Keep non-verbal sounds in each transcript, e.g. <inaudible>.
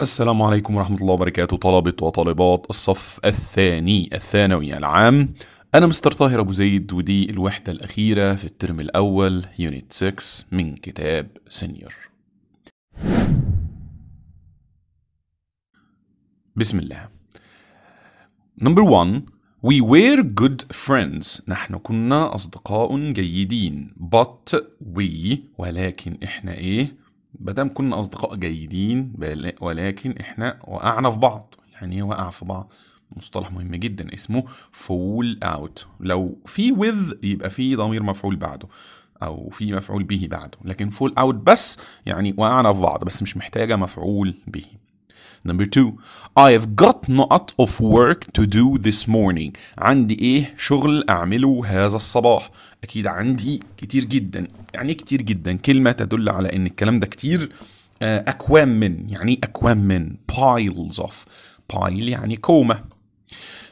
السلام عليكم ورحمة الله وبركاته طلبة وطالبات الصف الثاني الثانوي العام أنا مستر طاهر أبو زيد ودي الوحدة الأخيرة في الترم الأول يونت 6 من كتاب سينيور بسم الله نمبر 1 We were good friends نحن كنا أصدقاء جيدين but we ولكن إحنا إيه مادام كنا اصدقاء جيدين ولكن احنا وقعنا في بعض يعني ايه وقع في بعض مصطلح مهم جدا اسمه فول اوت لو في وذ يبقى في ضمير مفعول بعده او في مفعول به بعده لكن فول اوت بس يعني وقعنا في بعض بس مش محتاجه مفعول به Number two, have got not of work to do this morning. عندي ايه شغل اعمله هذا الصباح. اكيد عندي كتير جدا. يعني إيه كتير جدا كلمة تدل على ان الكلام ده كتير آه، اكوام من يعني إيه اكوام من piles of pile يعني كومة.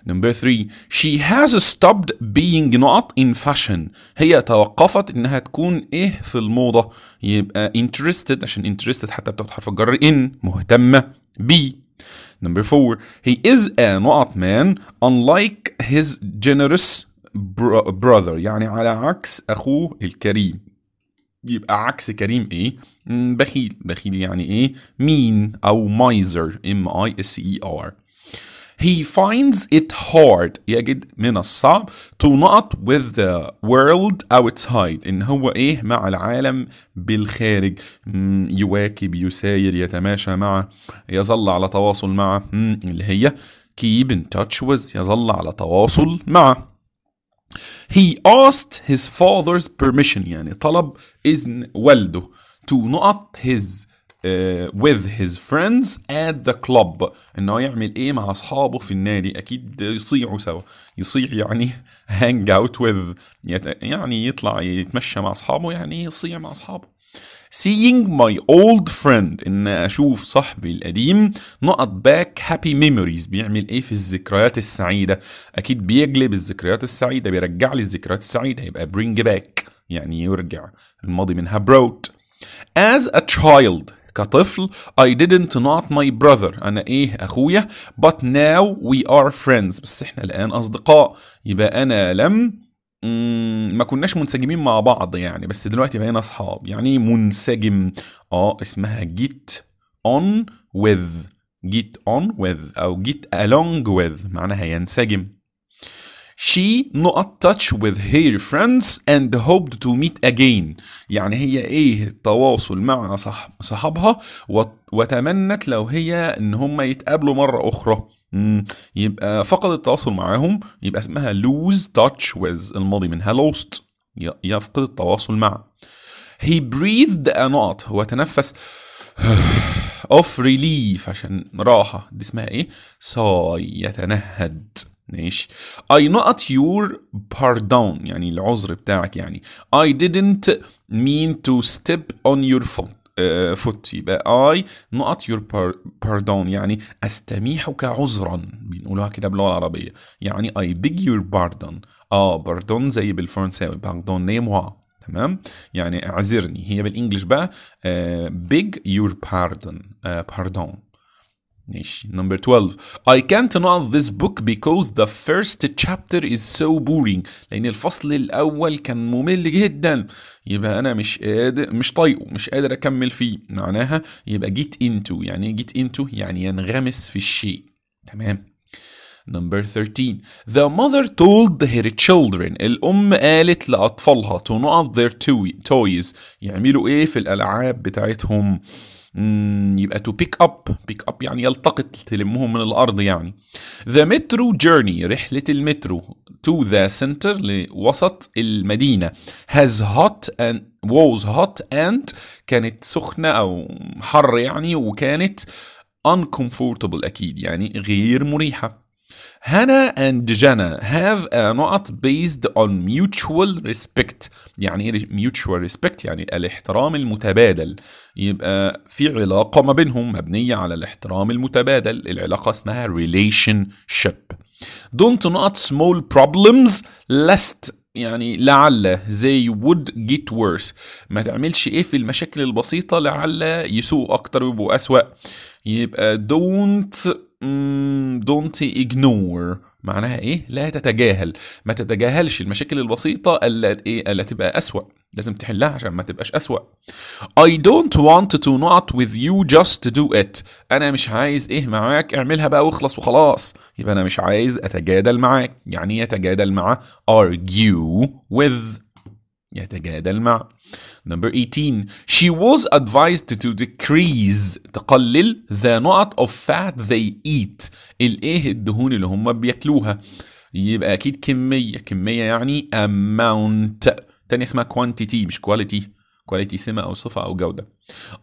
Number three, she has stopped being not in fashion. هي توقفت انها تكون ايه في الموضة. يبقى interested عشان interested حتى بتاخد حرف الجر in مهتمة B. Number four, he is a not man unlike his generous bro brother يعني على عكس أخوه الكريم يبقى عكس كريم ايه بخيل بخيل يعني ايه مين او miser. M-I-S-E-R. He finds it hard يجد من الصعب to not with the world outside إن هو إيه مع العالم بالخارج يواكب يساير يتماشى مع يظل على تواصل مع اللي هي keep in touch with يظل على تواصل مع He asked his father's permission يعني طلب إذن والده to not his آه، with his friends at the club ان هو يعمل ايه مع اصحابه في النادي اكيد يصيعوا سوا يصيع يعني هانج <laughs> اوت with يعني يطلع يتمشى مع اصحابه يعني يصيع مع اصحابه seeing my old friend ان اشوف صاحبي القديم نقط باك هابي ميموريز بيعمل ايه في الذكريات السعيده اكيد بيجلب الذكريات السعيده بيرجع لي الذكريات السعيده يبقى bring back يعني يرجع الماضي منها brought as a child كطفل I didn't not my brother أنا إيه أخويا but now we are friends بس إحنا الآن أصدقاء يبقى أنا لم ما كناش منسجمين مع بعض يعني بس دلوقتي بقينا اصحاب يعني منسجم اه اسمها get on with get on with او get along with معناها ينسجم she not touch with her friends and hoped to meet again يعني هي ايه التواصل مع صح صحابها وتمنت لو هي ان هم يتقابلوا مرة اخرى يبقى فقد التواصل معاهم يبقى اسمها lose touch with الماضي منها lost يفقد التواصل مع he breathed a knot هو تنفس <sighs> of relief عشان راحة دي اسمها ايه صاي يتنهد ماشي I not your pardon يعني العذر بتاعك يعني I didn't mean to step on your foot فوت آه، يبقى I not your pardon يعني أستميحك عذرا بنقولها كده باللغة العربية يعني I beg your pardon اه باردون زي بالفرنساوي باردون موا تمام يعني اعذرني هي بالانجلش بقى uh, beg your pardon آه، pardon ماشي نمبر 12 I can't not this book because the first chapter is so boring لأن الفصل الأول كان ممل جدا يبقى أنا مش قادر مش طايقه مش قادر أكمل فيه معناها يبقى get into يعني get into يعني ينغمس في الشيء تمام Number 13 The mother told her children الأم قالت لأطفالها to not their toys يعملوا إيه في الألعاب بتاعتهم يبقى تو بيك اب بيك اب يعني يلتقط تلمهم من الارض يعني ذا مترو جيرني رحله المترو تو ذا سنتر لوسط المدينه هاز هوت اند ووز هوت اند كانت سخنه او حر يعني وكانت uncomfortable اكيد يعني غير مريحه Hannah and Jenna have a نقط based on mutual respect يعني ايه mutual respect يعني الاحترام المتبادل يبقى في علاقة ما بينهم مبنية على الاحترام المتبادل العلاقة اسمها relationship don't نقط small problems lest يعني لعل زي would get worse ما تعملش ايه في المشاكل البسيطة لعل يسوء اكتر ويبقوا اسوأ يبقى don't don't ignore معناها ايه لا تتجاهل ما تتجاهلش المشاكل البسيطه الا ايه الا تبقى اسوا لازم تحلها عشان ما تبقاش اسوا I don't want to not with you just do it انا مش عايز ايه معاك اعملها بقى واخلص وخلاص يبقى انا مش عايز اتجادل معاك يعني يتجادل إيه مع argue with يتجادل مع number 18 she was advised to decrease تقلل the amount of fat they eat الايه الدهون اللي هم بياكلوها يبقى اكيد كميه كميه يعني amount تاني اسمها quantity مش quality كواليتي سمة أو صفة أو جودة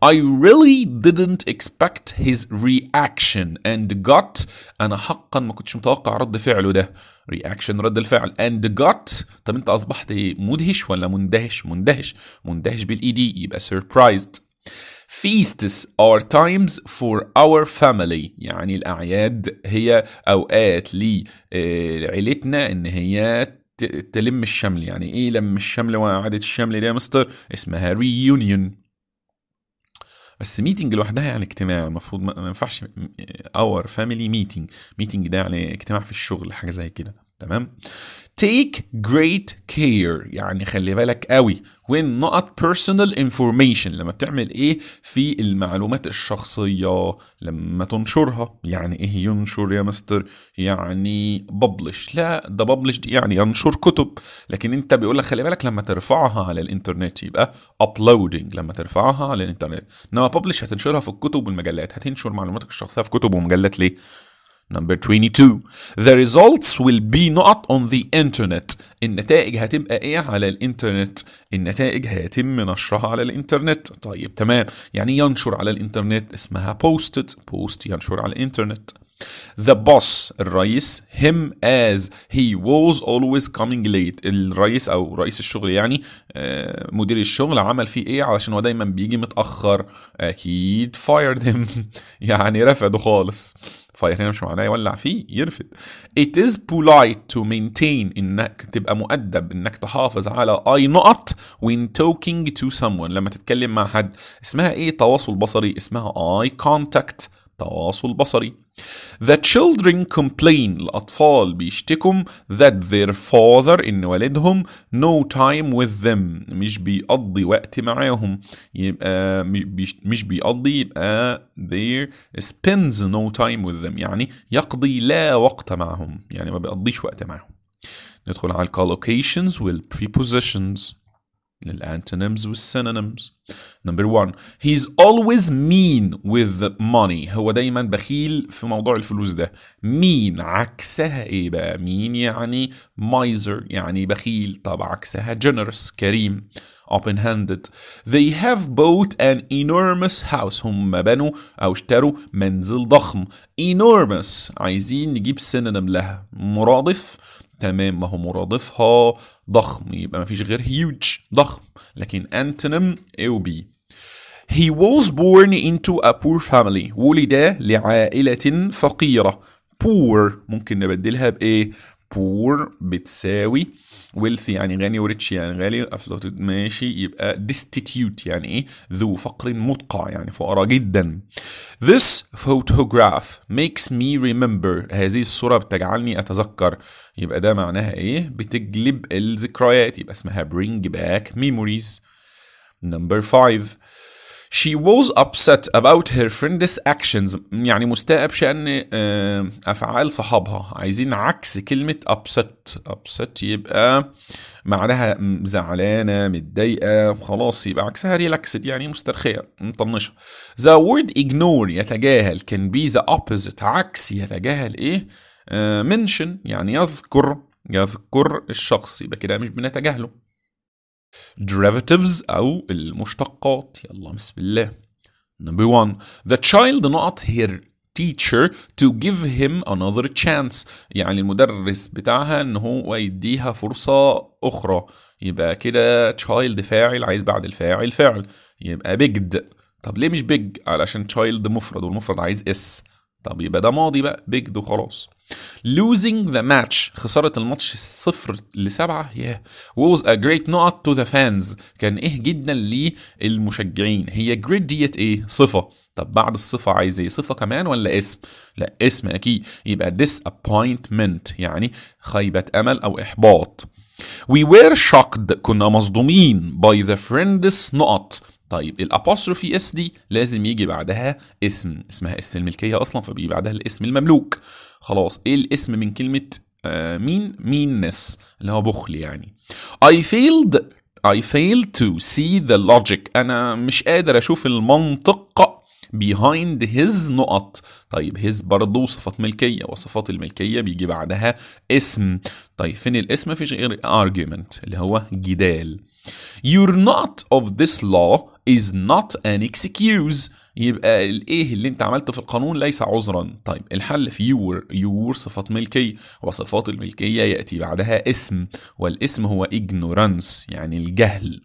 I really didn't expect his reaction and got أنا حقا ما كنتش متوقع رد فعله ده reaction رد الفعل and got طب أنت أصبحت مدهش ولا مندهش مندهش مندهش بالإي دي يبقى surprised Feasts are times for our family يعني الأعياد هي أوقات لعيلتنا إن هي تلم الشمل يعني ايه لم الشمل وإعادة الشمل ده يا مستر اسمها ريونيون بس ميتنج لوحدها يعني اجتماع المفروض ما ينفعش اور فاميلي ميتنج ميتنج ده يعني اجتماع في الشغل حاجه زي كده تمام take great care يعني خلي بالك قوي when not personal information لما بتعمل ايه في المعلومات الشخصية لما تنشرها يعني ايه ينشر يا مستر يعني publish لا ده publish دي يعني ينشر كتب لكن انت بيقول لك خلي بالك لما ترفعها على الانترنت يبقى uploading لما ترفعها على الانترنت انما publish هتنشرها في الكتب والمجلات هتنشر معلوماتك الشخصية في كتب ومجلات ليه Number 22 The results will be not on the internet النتائج هتبقى ايه على الانترنت النتائج هيتم نشرها على الانترنت طيب تمام يعني ينشر على الانترنت اسمها posted post ينشر على الانترنت The boss الرئيس him as he was always coming late الرئيس او رئيس الشغل يعني آه، مدير الشغل عمل فيه ايه علشان هو دايما بيجي متأخر اكيد fired him <laughs> يعني رفضه خالص فهنا مش معناه يولع فيه يرفد it is polite to maintain انك تبقى مؤدب انك تحافظ على اي نقط when talking to someone لما تتكلم مع حد اسمها ايه تواصل بصري اسمها اي contact تواصل بصري The children complain الأطفال بيشتكوا that their father إن والدهم no time with them مش بيقضي وقت معاهم يبقى مش بيقضي يبقى they spends no time with them يعني يقضي لا وقت معهم يعني ما بيقضيش وقت معهم ندخل على collocations وال prepositions. للانتونيمز والسينونيمز نمبر 1 هيز اولويز مين وذ ماني هو دايما بخيل في موضوع الفلوس ده مين عكسها ايه بقى مين يعني مايزر يعني بخيل طب عكسها جينيرس كريم open handed they have bought an enormous house هم بنوا او اشتروا منزل ضخم enormous عايزين نجيب سينونيم لها مرادف تمام ما هو مرادفها ضخم يبقى ما فيش غير huge ضخم لكن antonym A و B He was born into a poor family ولد لعائلة فقيرة poor ممكن نبدلها بإيه poor بتساوي ويلثي يعني غني وريتش يعني غالي ماشي يبقى ديستيتيوت يعني ايه ذو فقر مدقع يعني فقراء جدا this photograph makes me remember هذه الصورة بتجعلني أتذكر يبقى ده معناها ايه بتجلب الذكريات يبقى اسمها bring back memories number five She was upset about her friend's actions يعني مستاءة بشأن آه، أفعال صحابها عايزين عكس كلمة upset upset يبقى معناها زعلانة متضايقة خلاص يبقى عكسها relaxed يعني مسترخية مطنشة The word ignore يتجاهل can be the opposite عكس يتجاهل إيه آه، mention يعني يذكر يذكر الشخص يبقى كده مش بنتجاهله derivatives أو المشتقات يلا بسم الله number one the child not her teacher to give him another chance يعني المدرس بتاعها ان هو يديها فرصة أخرى يبقى كده child فاعل عايز بعد الفاعل فاعل يبقى بيجد طب ليه مش big علشان child مفرد والمفرد عايز اس طب يبقى ده ماضي بقى بيجد وخلاص losing the match خسارة الماتش صفر لسبعة yeah. was a great not to the fans كان إيه جدا للمشجعين هي great ديت إيه صفة طب بعد الصفة عايز إيه صفة كمان ولا اسم لا اسم أكيد يبقى disappointment يعني خيبة أمل أو إحباط We were shocked كنا مصدومين by the friend's نقط طيب الابوستروفي اس دي لازم يجي بعدها اسم اسمها اس الملكيه اصلا فبيجي بعدها الاسم المملوك خلاص ايه الاسم من كلمه آه، مين meanness اللي هو بخل يعني اي فيلد I failed to see the logic أنا مش قادر أشوف المنطق behind his نقط طيب his برضه صفات ملكية وصفات الملكية بيجي بعدها اسم طيب فين الاسم مفيش غير argument اللي هو جدال your not of this law is not an excuse يبقى الايه اللي انت عملته في القانون ليس عذرا طيب الحل في يور يور صفات ملكيه وصفات الملكيه ياتي بعدها اسم والاسم هو ignorance يعني الجهل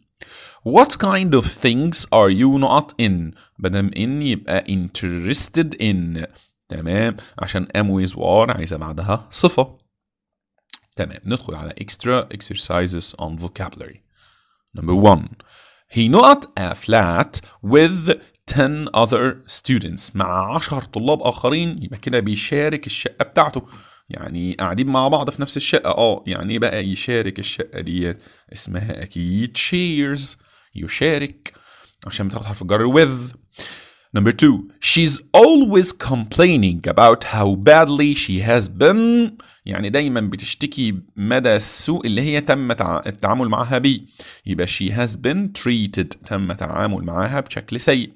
What kind of things are you not in؟ بدم in يبقى interested in تمام عشان am with war عايزة بعدها صفة تمام ندخل على extra exercises on vocabulary Number one He not a flat with 10 other students مع 10 طلاب آخرين يبقى كده بيشارك الشقة بتاعته يعني قاعدين مع بعض في نفس الشقة اه يعني ايه بقى يشارك الشقة دي اسمها اكيد شيرز يشارك عشان بتاخد حرف الجر with Number two, she's always complaining about how badly she has been يعني دايما بتشتكي مدى السوء اللي هي تم التعامل معاها بيه يبقى she has been treated تم التعامل معاها بشكل سيء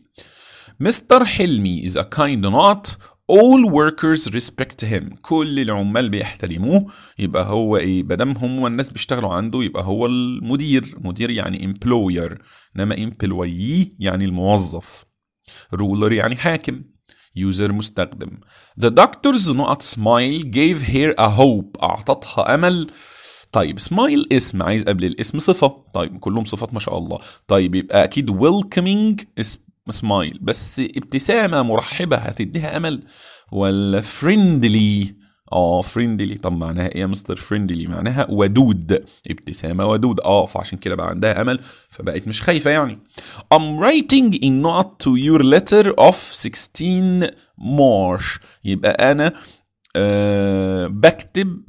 Mr. Hilmi is a kind not all workers respect him كل العمال بيحترموه يبقى هو ايه بدم هم الناس بيشتغلوا عنده يبقى هو المدير مدير يعني employer انما employee يعني الموظف ruler يعني حاكم يوزر مستخدم the doctors نقط smile gave her a hope اعطتها امل طيب سمايل اسم عايز قبل الاسم صفة طيب كلهم صفات ما شاء الله طيب يبقى أكيد welcoming is سمايل بس ابتسامه مرحبه هتديها امل ولا فريندلي اه فريندلي طب معناها ايه يا مستر فريندلي معناها ودود ابتسامه ودود اه فعشان كده بقى عندها امل فبقت مش خايفه يعني I'm writing a note to your letter of 16 March يبقى انا أه بكتب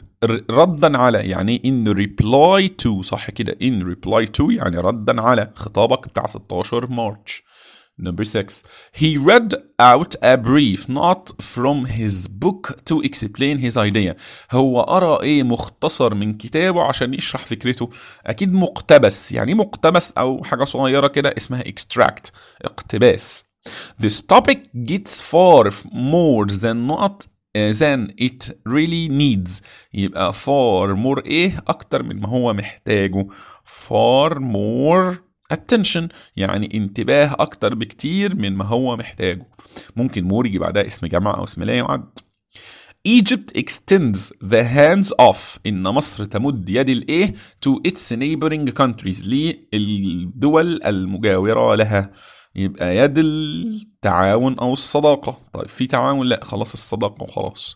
ردا على يعني ان ريبلاي تو صح كده ان ريبلاي تو يعني ردا على خطابك بتاع 16 مارش Number six, he read out a brief not from his book to explain his idea. هو قرأ ايه مختصر من كتابه عشان يشرح فكرته. اكيد مقتبس، يعني مقتبس او حاجة صغيرة كده اسمها extract، اقتباس. This topic gets far more than not than it really needs يبقى far more ايه اكتر من ما هو محتاجه far more attention يعني انتباه أكتر بكتير من ما هو محتاجه ممكن مور يجي بعدها اسم جامعة أو اسم لا يعد Egypt extends the hands of إن مصر تمد يد الإيه to its neighboring countries للدول المجاورة لها يبقى يد التعاون أو الصداقة طيب في تعاون لا خلاص الصداقة وخلاص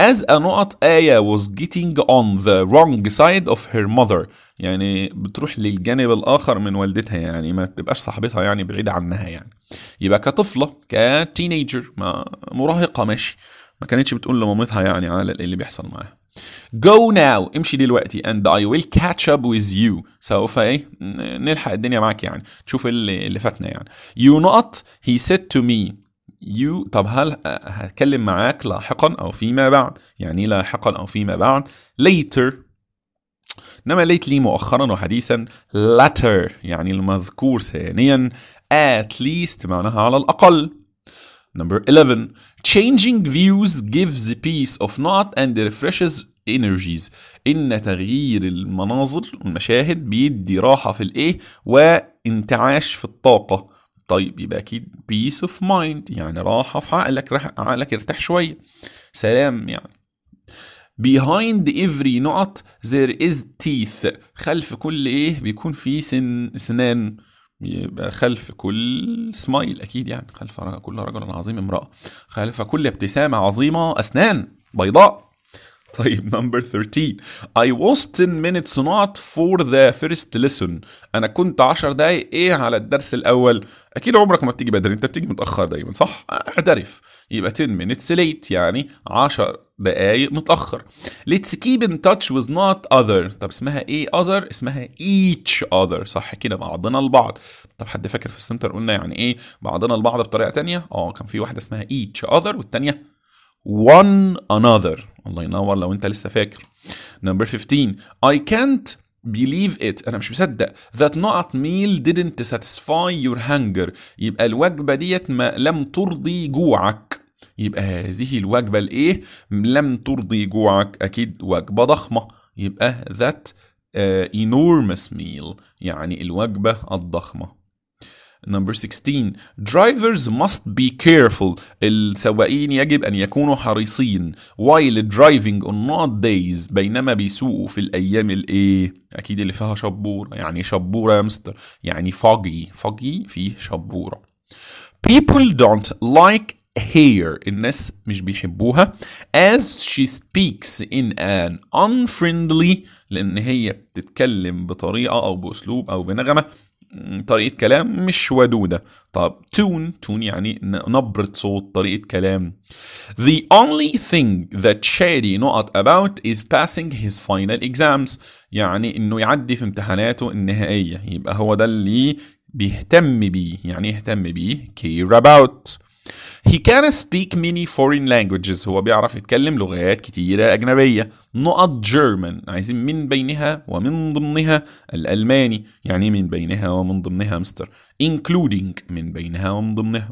as a نقط آية was getting on the wrong side of her mother يعني بتروح للجانب الآخر من والدتها يعني ما بتبقاش صاحبتها يعني بعيدة عنها يعني يبقى كطفلة كتينيجر ما مراهقة ماشي ما كانتش بتقول لمامتها يعني على اللي بيحصل معاها Go now امشي دلوقتي and I will catch up with you سوف ايه نلحق الدنيا معاك يعني تشوف اللي, اللي فاتنا يعني you not he said to me يو طب هل هتكلم معاك لاحقا او فيما بعد يعني ايه لاحقا او فيما بعد later انما lately مؤخرا وحديثا latter يعني المذكور ثانيا at least معناها على الاقل Number 11 Changing views gives peace of not and refreshes energies إن تغيير المناظر والمشاهد بيدي راحة في الإيه وانتعاش في الطاقة طيب يبقى اكيد بيس اوف مايند يعني راحه في عقلك راح عقلك يرتاح شويه سلام يعني behind every نقط there is teeth خلف كل ايه بيكون في سن سنان يبقى خلف كل سمايل اكيد يعني خلف كل رجل عظيم امراه خلف كل ابتسامه عظيمه اسنان بيضاء طيب نمبر 13 I was 10 minutes not for the first lesson أنا كنت 10 دقايق إيه على الدرس الأول أكيد عمرك ما بتيجي بدري أنت بتيجي متأخر دايما صح؟ اعترف يبقى 10 minutes late يعني 10 دقايق متأخر Let's keep in touch with not other طب اسمها إيه other؟ اسمها each other صح كده بعضنا البعض طب حد فاكر في السنتر قلنا يعني إيه بعضنا البعض بطريقة تانية؟ آه كان في واحدة اسمها each other والتانية one another الله ينور لو انت لسه فاكر number 15 I can't believe it انا مش مصدق that not meal didn't satisfy your hunger يبقى الوجبه ديت ما لم ترضي جوعك يبقى هذه الوجبه الايه لم ترضي جوعك اكيد وجبه ضخمه يبقى that uh, enormous meal يعني الوجبه الضخمه نمبر 16 drivers must be careful السواقين يجب أن يكونوا حريصين while driving on not days بينما بيسوقوا في الأيام الإيه أكيد اللي فيها شبورة يعني شبورة يا مستر يعني فاجي فاجي فيه شبورة people don't like hair الناس مش بيحبوها as she speaks in an unfriendly لأن هي بتتكلم بطريقة أو بأسلوب أو بنغمة طريقة كلام مش ودودة طب تون تون يعني نبرة صوت طريقة كلام The only thing that Shady not about is passing his final exams يعني انه يعدي في امتحاناته النهائية يبقى هو ده اللي بيهتم بيه يعني يهتم بيه care about He can speak many foreign languages هو بيعرف يتكلم لغات كتيرة أجنبية نقط German عايزين من بينها ومن ضمنها الألماني يعني من بينها ومن ضمنها مستر including من بينها ومن ضمنها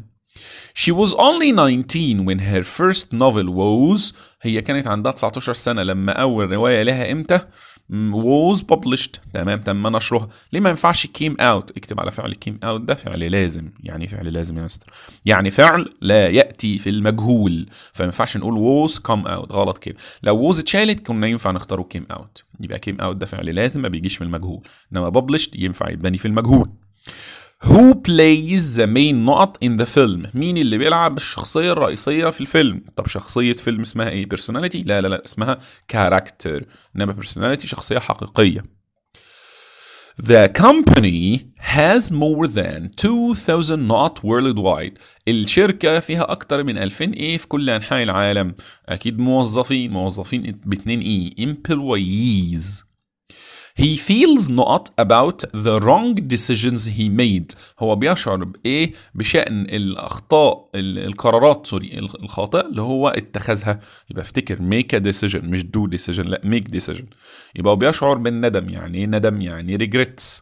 She was only 19 when her first novel was هي كانت عندها 19 سنة لما أول رواية لها إمتى؟ was published تمام تم نشرها ليه ما ينفعش came out اكتب على فعل came out ده فعل لازم يعني فعل لازم يا مستر يعني فعل لا ياتي في المجهول فما ينفعش نقول was come out غلط كده لو was اتشالت كنا ينفع نختاره came out يبقى came out ده فعل لازم ما بيجيش في المجهول انما published ينفع يتبني في المجهول Who plays the main نقط in the film مين اللي بيلعب الشخصية الرئيسية في الفيلم طب شخصية فيلم اسمها ايه personality لا لا لا اسمها character انما personality شخصية حقيقية The company has more than 2000 not worldwide. الشركة فيها أكتر من 2000 إيه في كل أنحاء العالم. أكيد موظفين موظفين باتنين إيه employees. He feels not about the wrong decisions he made هو بيشعر بإيه بشأن الأخطاء القرارات سوري الخاطئة اللي هو اتخذها يبقى افتكر make a decision مش do decision لا make decision يبقى هو بيشعر بالندم يعني إيه ندم يعني regrets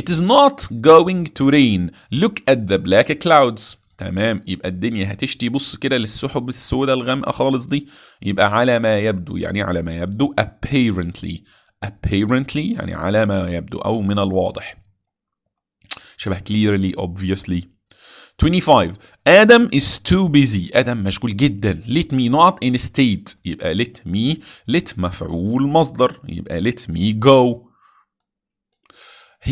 It is not going to rain look at the black clouds تمام يبقى الدنيا هتشتي بص كده للسحب السوداء الغامقه خالص دي يبقى على ما يبدو يعني إيه على ما يبدو apparently apparently يعني على ما يبدو أو من الواضح شبه clearly obviously 25 Adam is too busy آدم مشغول جدا let me not in state يبقى let me let مفعول مصدر يبقى let me go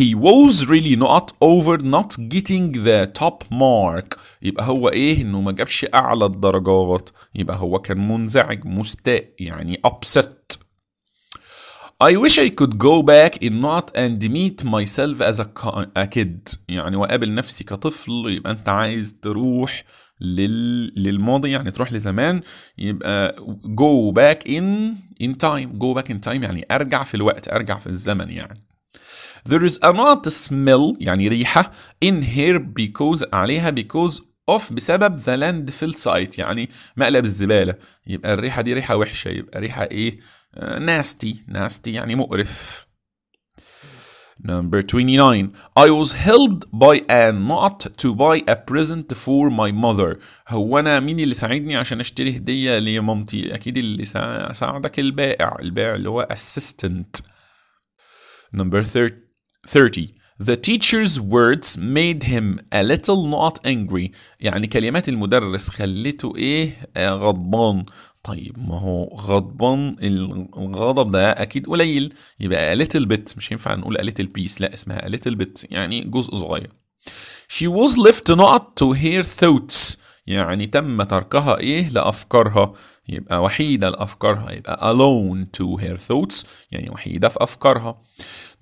He was really not over not getting the top mark يبقى هو ايه انه ما جابش اعلى الدرجات يبقى هو كان منزعج مستاء يعني upset I wish I could go back in not and meet myself as a kid يعني وقابل نفسي كطفل يبقى انت عايز تروح لل... للماضي يعني تروح لزمان يبقى go back in in time go back in time يعني ارجع في الوقت ارجع في الزمن يعني there is a not smell يعني ريحة in here because عليها because اوف بسبب ذا لاند فيل سايت يعني مقلب الزباله يبقى الريحه دي ريحه وحشه يبقى ريحه ايه ناستي ناستي يعني مقرف Number 29. I was helped by a not to buy a present for my mother. هو أنا مين اللي ساعدني عشان أشتري هدية لمامتي؟ أكيد اللي ساعدك البائع، البائع اللي هو assistant. Number 30. The teacher's words made him a little not angry. يعني كلمات المدرس خلته إيه؟ آه، غضبان، طيب ما هو غضبان الغضب ده اكيد قليل يبقى a little bit مش هينفع نقول a little piece لا اسمها a little bit يعني جزء صغير she was left not to hear thoughts يعني تم تركها ايه لافكارها يبقى وحيدة لأفكارها يبقى alone to her thoughts يعني وحيدة في أفكارها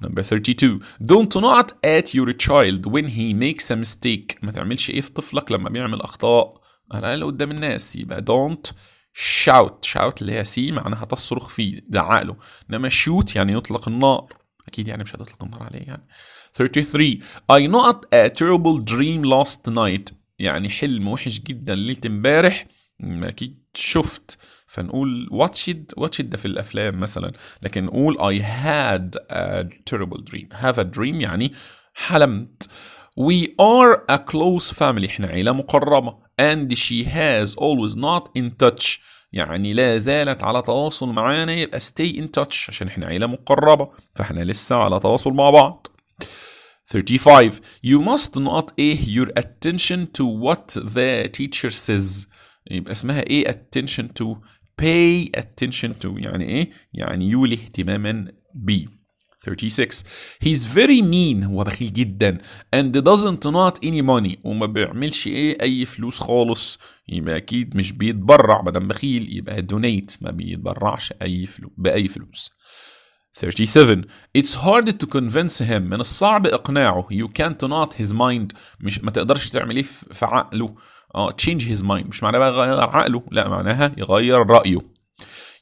number 32 don't not at your child when he makes a mistake ما تعملش ايه في طفلك لما بيعمل أخطاء على الأقل قدام الناس يبقى don't شاوت شاوت اللي هي سي معناها تصرخ فيه دعاء له انما شوت يعني يطلق النار اكيد يعني مش هتطلق النار عليه يعني 33 I not a terrible dream last night يعني حلم وحش جدا ليله امبارح اكيد شفت فنقول واتشد واتشد ده في الافلام مثلا لكن نقول I had a terrible dream have a dream يعني حلمت We are a close family احنا عيلة مقربة and she has always not in touch يعني لا زالت على تواصل معانا يبقى stay in touch عشان احنا عيلة مقربة فاحنا لسه على تواصل مع بعض 35 you must not ايه your attention to what the teacher says يبقى اسمها ايه attention to pay attention to يعني ايه يعني يولي اهتماما بيه 36 he's very mean هو بخيل جدا and doesn't not any money وما بيعملش ايه اي فلوس خالص يبقى اكيد مش بيتبرع ما دام بخيل يبقى دونيت ما بيتبرعش اي فلوس باي فلوس 37 It's hard to convince him من الصعب إقناعه you can't not his mind مش ما تقدرش تعمل إيه في عقله اه uh, change his mind مش معناها بقى يغير عقله لا معناها يغير رأيه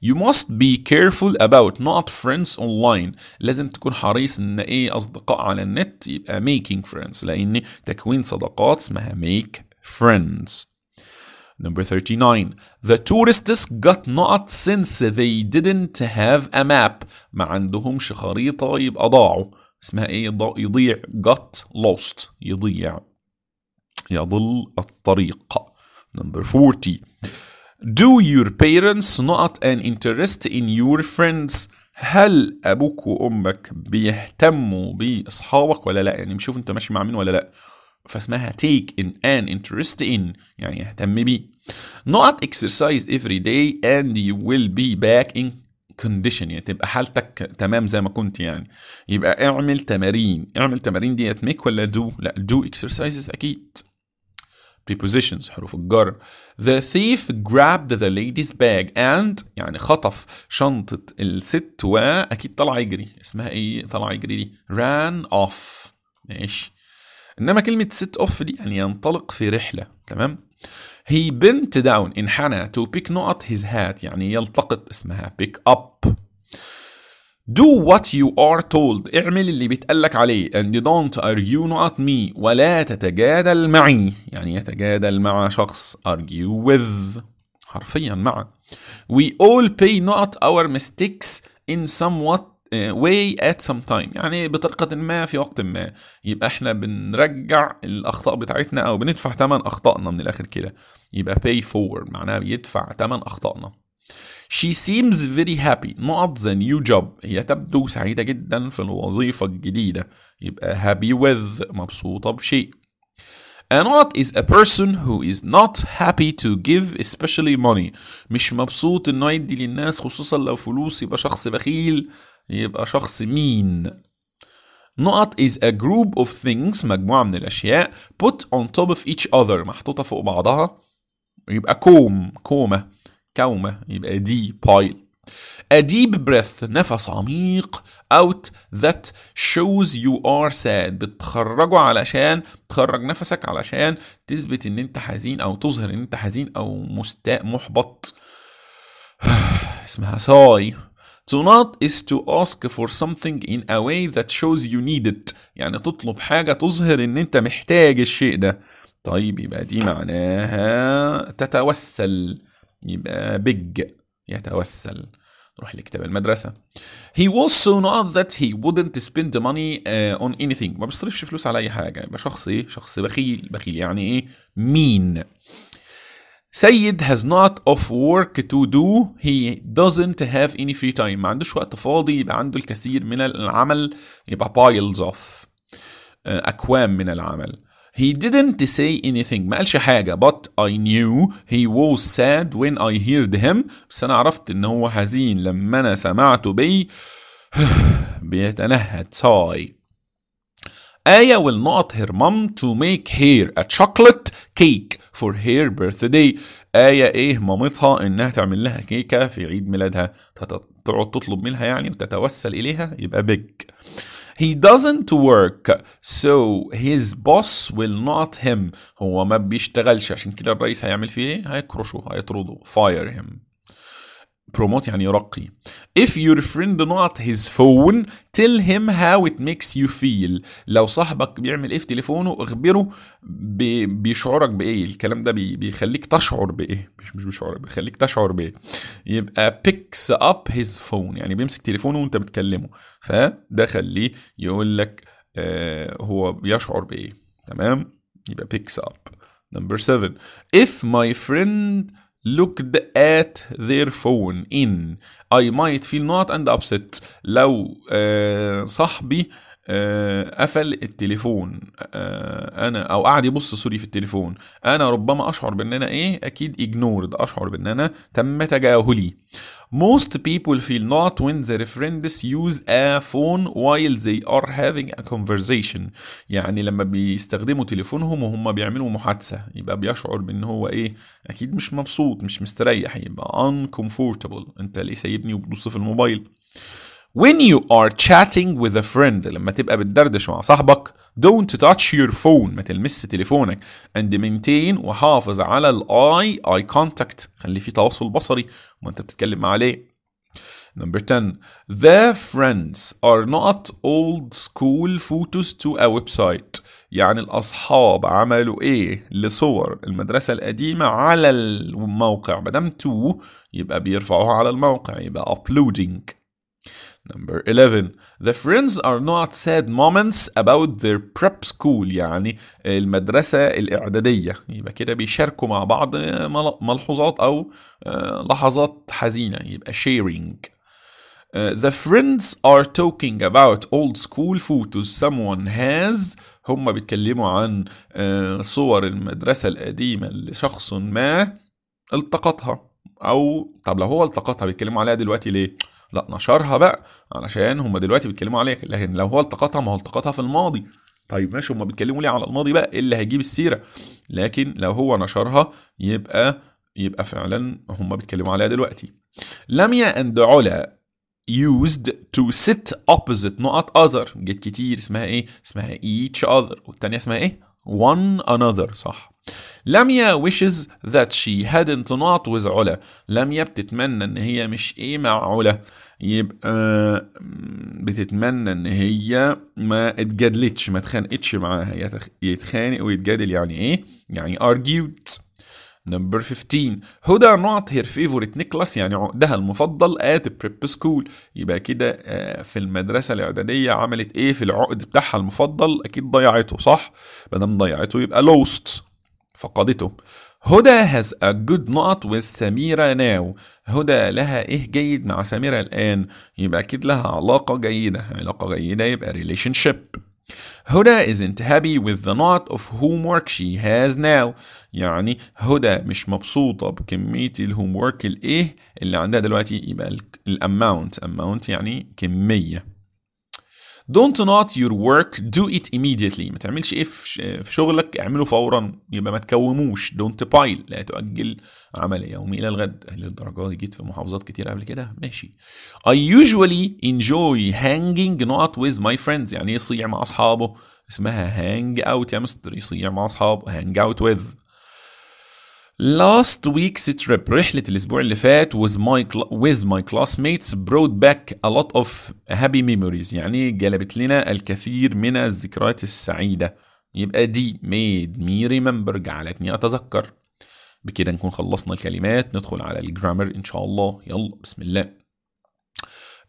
You must be careful about not friends online لازم تكون حريص ان ايه اصدقاء على النت يبقى making friends لان تكوين صداقات اسمها make friends. Number 39. The tourists got not since they didn't have a map. ما عندهمش خريطة يبقى ضاعوا. اسمها ايه يضيع got lost يضيع يضل الطريق. Number 40. Do your parents not an interest in your friends هل ابوك وامك بيهتموا باصحابك ولا لا يعني بيشوفوا انت ماشي مع مين ولا لا فاسمها take in an interest in يعني اهتم بيه not exercise every day and you will be back in condition يعني تبقى حالتك تمام زي ما كنت يعني يبقى اعمل تمارين اعمل تمارين ديت make ولا do؟ لا do exercises اكيد prepositions حروف الجر the thief grabbed the lady's bag and يعني خطف شنطة الست وأكيد طلع يجري اسمها إيه طلع يجري دي ran off ماشي إنما كلمة set off دي يعني ينطلق في رحلة تمام he bent down انحنى to pick نقط his hat يعني يلتقط اسمها pick up Do what you are told اعمل اللي بيتقالك عليه and don't argue not me ولا تتجادل معي يعني يتجادل مع شخص argue with حرفيا مع we all pay not our mistakes in somewhat uh, way at some time يعني بطريقة ما في وقت ما يبقى احنا بنرجع الأخطاء بتاعتنا أو بندفع ثمن أخطائنا من الآخر كده يبقى pay forward معناها بيدفع ثمن أخطائنا She seems very happy نقط the new job هي تبدو سعيدة جدا في الوظيفة الجديدة يبقى happy with مبسوطة بشيء نقط is a person who is not happy to give especially money مش مبسوط انه يدي للناس خصوصا لو فلوس يبقى شخص بخيل يبقى شخص مين نقط is a group of things مجموعة من الأشياء put on top of each other محطوطة فوق بعضها يبقى كوم كومة كومة يبقى دي بايل A deep breath نفس عميق out that shows you are sad بتخرجه علشان تخرج نفسك علشان تثبت ان انت حزين او تظهر ان انت حزين او مستاء محبط <sighs> اسمها ساي To not is to ask for something in a way that shows you need it يعني تطلب حاجة تظهر ان انت محتاج الشيء ده طيب يبقى دي معناها تتوسل يبقى big يتوسل نروح لكتاب المدرسة he was so not that he wouldn't spend money uh, on anything ما بيصرفش فلوس على أي حاجة يبقى شخص إيه شخص بخيل بخيل يعني إيه مين سيد has not of work to do he doesn't have any free time ما عندوش وقت فاضي يبقى عنده الكثير من العمل يبقى piles of uh, أكوام من العمل He didn't say anything ما قالش حاجة but I knew he was sad when I heard him بس أنا عرفت إن هو حزين لما أنا سمعته بي <sighs> بيتنهد صاي. آية will not her mom to make her a chocolate cake for her birthday آية إيه مامتها إنها تعمل لها كيكة في عيد ميلادها تقعد تطلب منها يعني وتتوسل إليها يبقى big he doesn't work so his boss will not him هو ما بيشتغلش عشان كده الرئيس هيعمل فيه ايه هيكرشه هيطرده fire him promote يعني يرقي if your friend not his phone tell him how it makes you feel لو صاحبك بيعمل ايه في تليفونه اخبره بي بيشعرك بايه الكلام ده بي بيخليك تشعر بايه مش مش بيشعرك بيخليك تشعر بايه يبقى picks up his phone يعني بيمسك تليفونه وانت بتكلمه فده خليه يقول لك آه هو بيشعر بايه تمام يبقى picks up number 7 if my friend looked at their phone in I might feel not and upset لو uh, صاحبي آه، قفل التليفون آه، انا او قعد يبص سوري في التليفون انا ربما اشعر بان انا ايه اكيد اجنورد اشعر بان انا تم تجاهلي most people feel not when their friends use a phone while they are having a conversation يعني لما بيستخدموا تليفونهم وهم بيعملوا محادثه يبقى بيشعر بان هو ايه اكيد مش مبسوط مش مستريح يبقى uncomfortable انت ليه سايبني وبتبص في الموبايل when you are chatting with a friend لما تبقى بتدردش مع صاحبك don't touch your phone ما تلمسش تليفونك and maintain وحافظ على الاي اي contact خلي في تواصل بصري وانت بتتكلم مع عليه Number 10 their friends are not old school photos to a website يعني الأصحاب عملوا إيه لصور المدرسة القديمة على الموقع مادام تو يبقى بيرفعوها على الموقع يبقى uploading Number 11 The friends are not sad moments about their prep school يعني المدرسة الإعدادية يبقى كده بيشاركوا مع بعض ملحوظات أو آه، لحظات حزينة يبقى sharing uh, The friends are talking about old school photos someone has هم بيتكلموا عن آه، صور المدرسة القديمة اللي شخص ما التقطها أو طب لو هو التقطها بيتكلموا عليها دلوقتي ليه؟ لا نشرها بقى علشان هم دلوقتي بيتكلموا عليك لكن لو هو التقطها ما هو التقطها في الماضي طيب ماشي هم بيتكلموا ليه على الماضي بقى اللي هيجيب السيره لكن لو هو نشرها يبقى يبقى فعلا هم بيتكلموا عليها دلوقتي لميا اند علا used to sit opposite نقط other جت كتير اسمها ايه اسمها each other والتانية اسمها ايه one another صح لميا wishes that she hadn't not with علا لميا بتتمنى ان هي مش ايه مع علا يبقى آه، بتتمنى ان هي ما اتجادلتش ما اتخانقتش معاها يتخانق ويتجادل يعني ايه يعني argued نمبر 15 هدى نوت هير فيفورت نيكلاس يعني عقدها المفضل ات بريب سكول يبقى كده آه، في المدرسه الاعداديه عملت ايه في العقد بتاعها المفضل اكيد ضيعته صح ما دام ضيعته يبقى لوست فقدته هدى has a good نقط with سميرة now هدى لها ايه جيد مع سميرة الآن يبقى أكيد لها علاقة جيدة علاقة جيدة يبقى relationship هدى isn't happy with the not of homework she has now يعني هدى مش مبسوطة بكمية الهومورك الايه اللي عندها دلوقتي يبقى الاماونت amount يعني كمية Don't not your work do it immediately ما تعملش ايه في شغلك اعمله فورا يبقى ما تكوموش don't pile لا تؤجل عمل يومي الى الغد للدرجه دي جيت في محافظات كتير قبل كده ماشي I usually enjoy hanging not with my friends يعني إيه يصيع مع اصحابه اسمها hang out يا مستر يصيع مع اصحابه hang out with Last week's trip رحلة الأسبوع اللي فات with my with my classmates brought back a lot of happy memories يعني جلبت لنا الكثير من الذكريات السعيدة يبقى دي made me remember جعلتني أتذكر بكده نكون خلصنا الكلمات ندخل على الجرامر إن شاء الله يلا بسم الله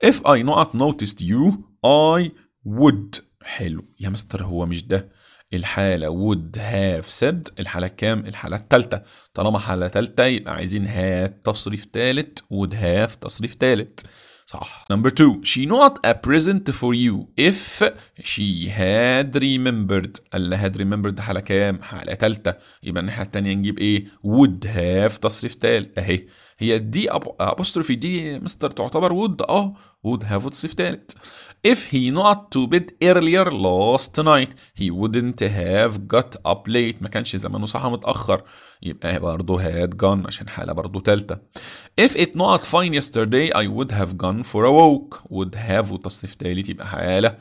If I not noticed you I would حلو يا مستر هو مش ده الحالة would have said الحالة الكام؟ الحالة التالتة طالما حالة تالتة يبقى عايزين had تصريف تالت would have تصريف تالت صح number two she not a present for you if she had remembered اللي had remembered حالة كام حالة تالتة يبقى الناحية التانية نجيب ايه would have تصريف تالت اهي هي دي ابوستروفي دي مستر تعتبر would اه would have وتصيف تالت if he not to bed earlier last night he wouldn't have got up late ما كانش زمانه صحى متأخر يبقى برضه had gone عشان حالة برضه تالتة if it not fine yesterday I would have gone for a walk would have وتصيف تالت يبقى حالة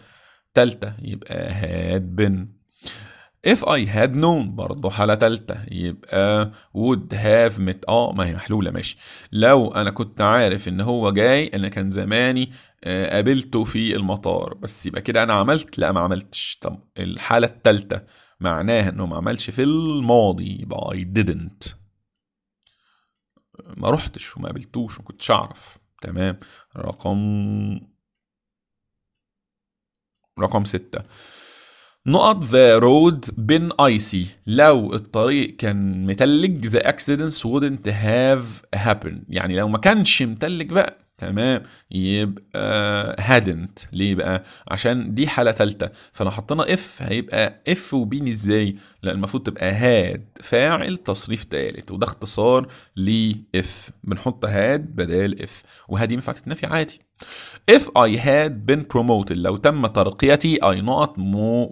تالتة يبقى had been if I had known برضه حالة تالتة يبقى would have met اه ما هي محلولة ماشي لو انا كنت عارف ان هو جاي انا كان زماني آه، قابلته في المطار بس يبقى كده انا عملت لا ما عملتش طب الحالة التالتة معناها انه ما عملش في الماضي يبقى I didn't ما رحتش وما قابلتوش وما كنتش اعرف تمام رقم رقم ستة نقط ذا رود بن ايسي لو الطريق كان متلج ذا اكسيدنتس wouldn't هاف هابن يعني لو ما كانش متلج بقى تمام يبقى هادنت ليه بقى عشان دي حاله ثالثه فلو حطينا اف هيبقى اف وبين ازاي لا المفروض تبقى هاد فاعل تصريف ثالث وده اختصار لاف بنحط هاد بدال اف وهاد ينفع تتنفي عادي If I had been promoted لو تم ترقيتي I not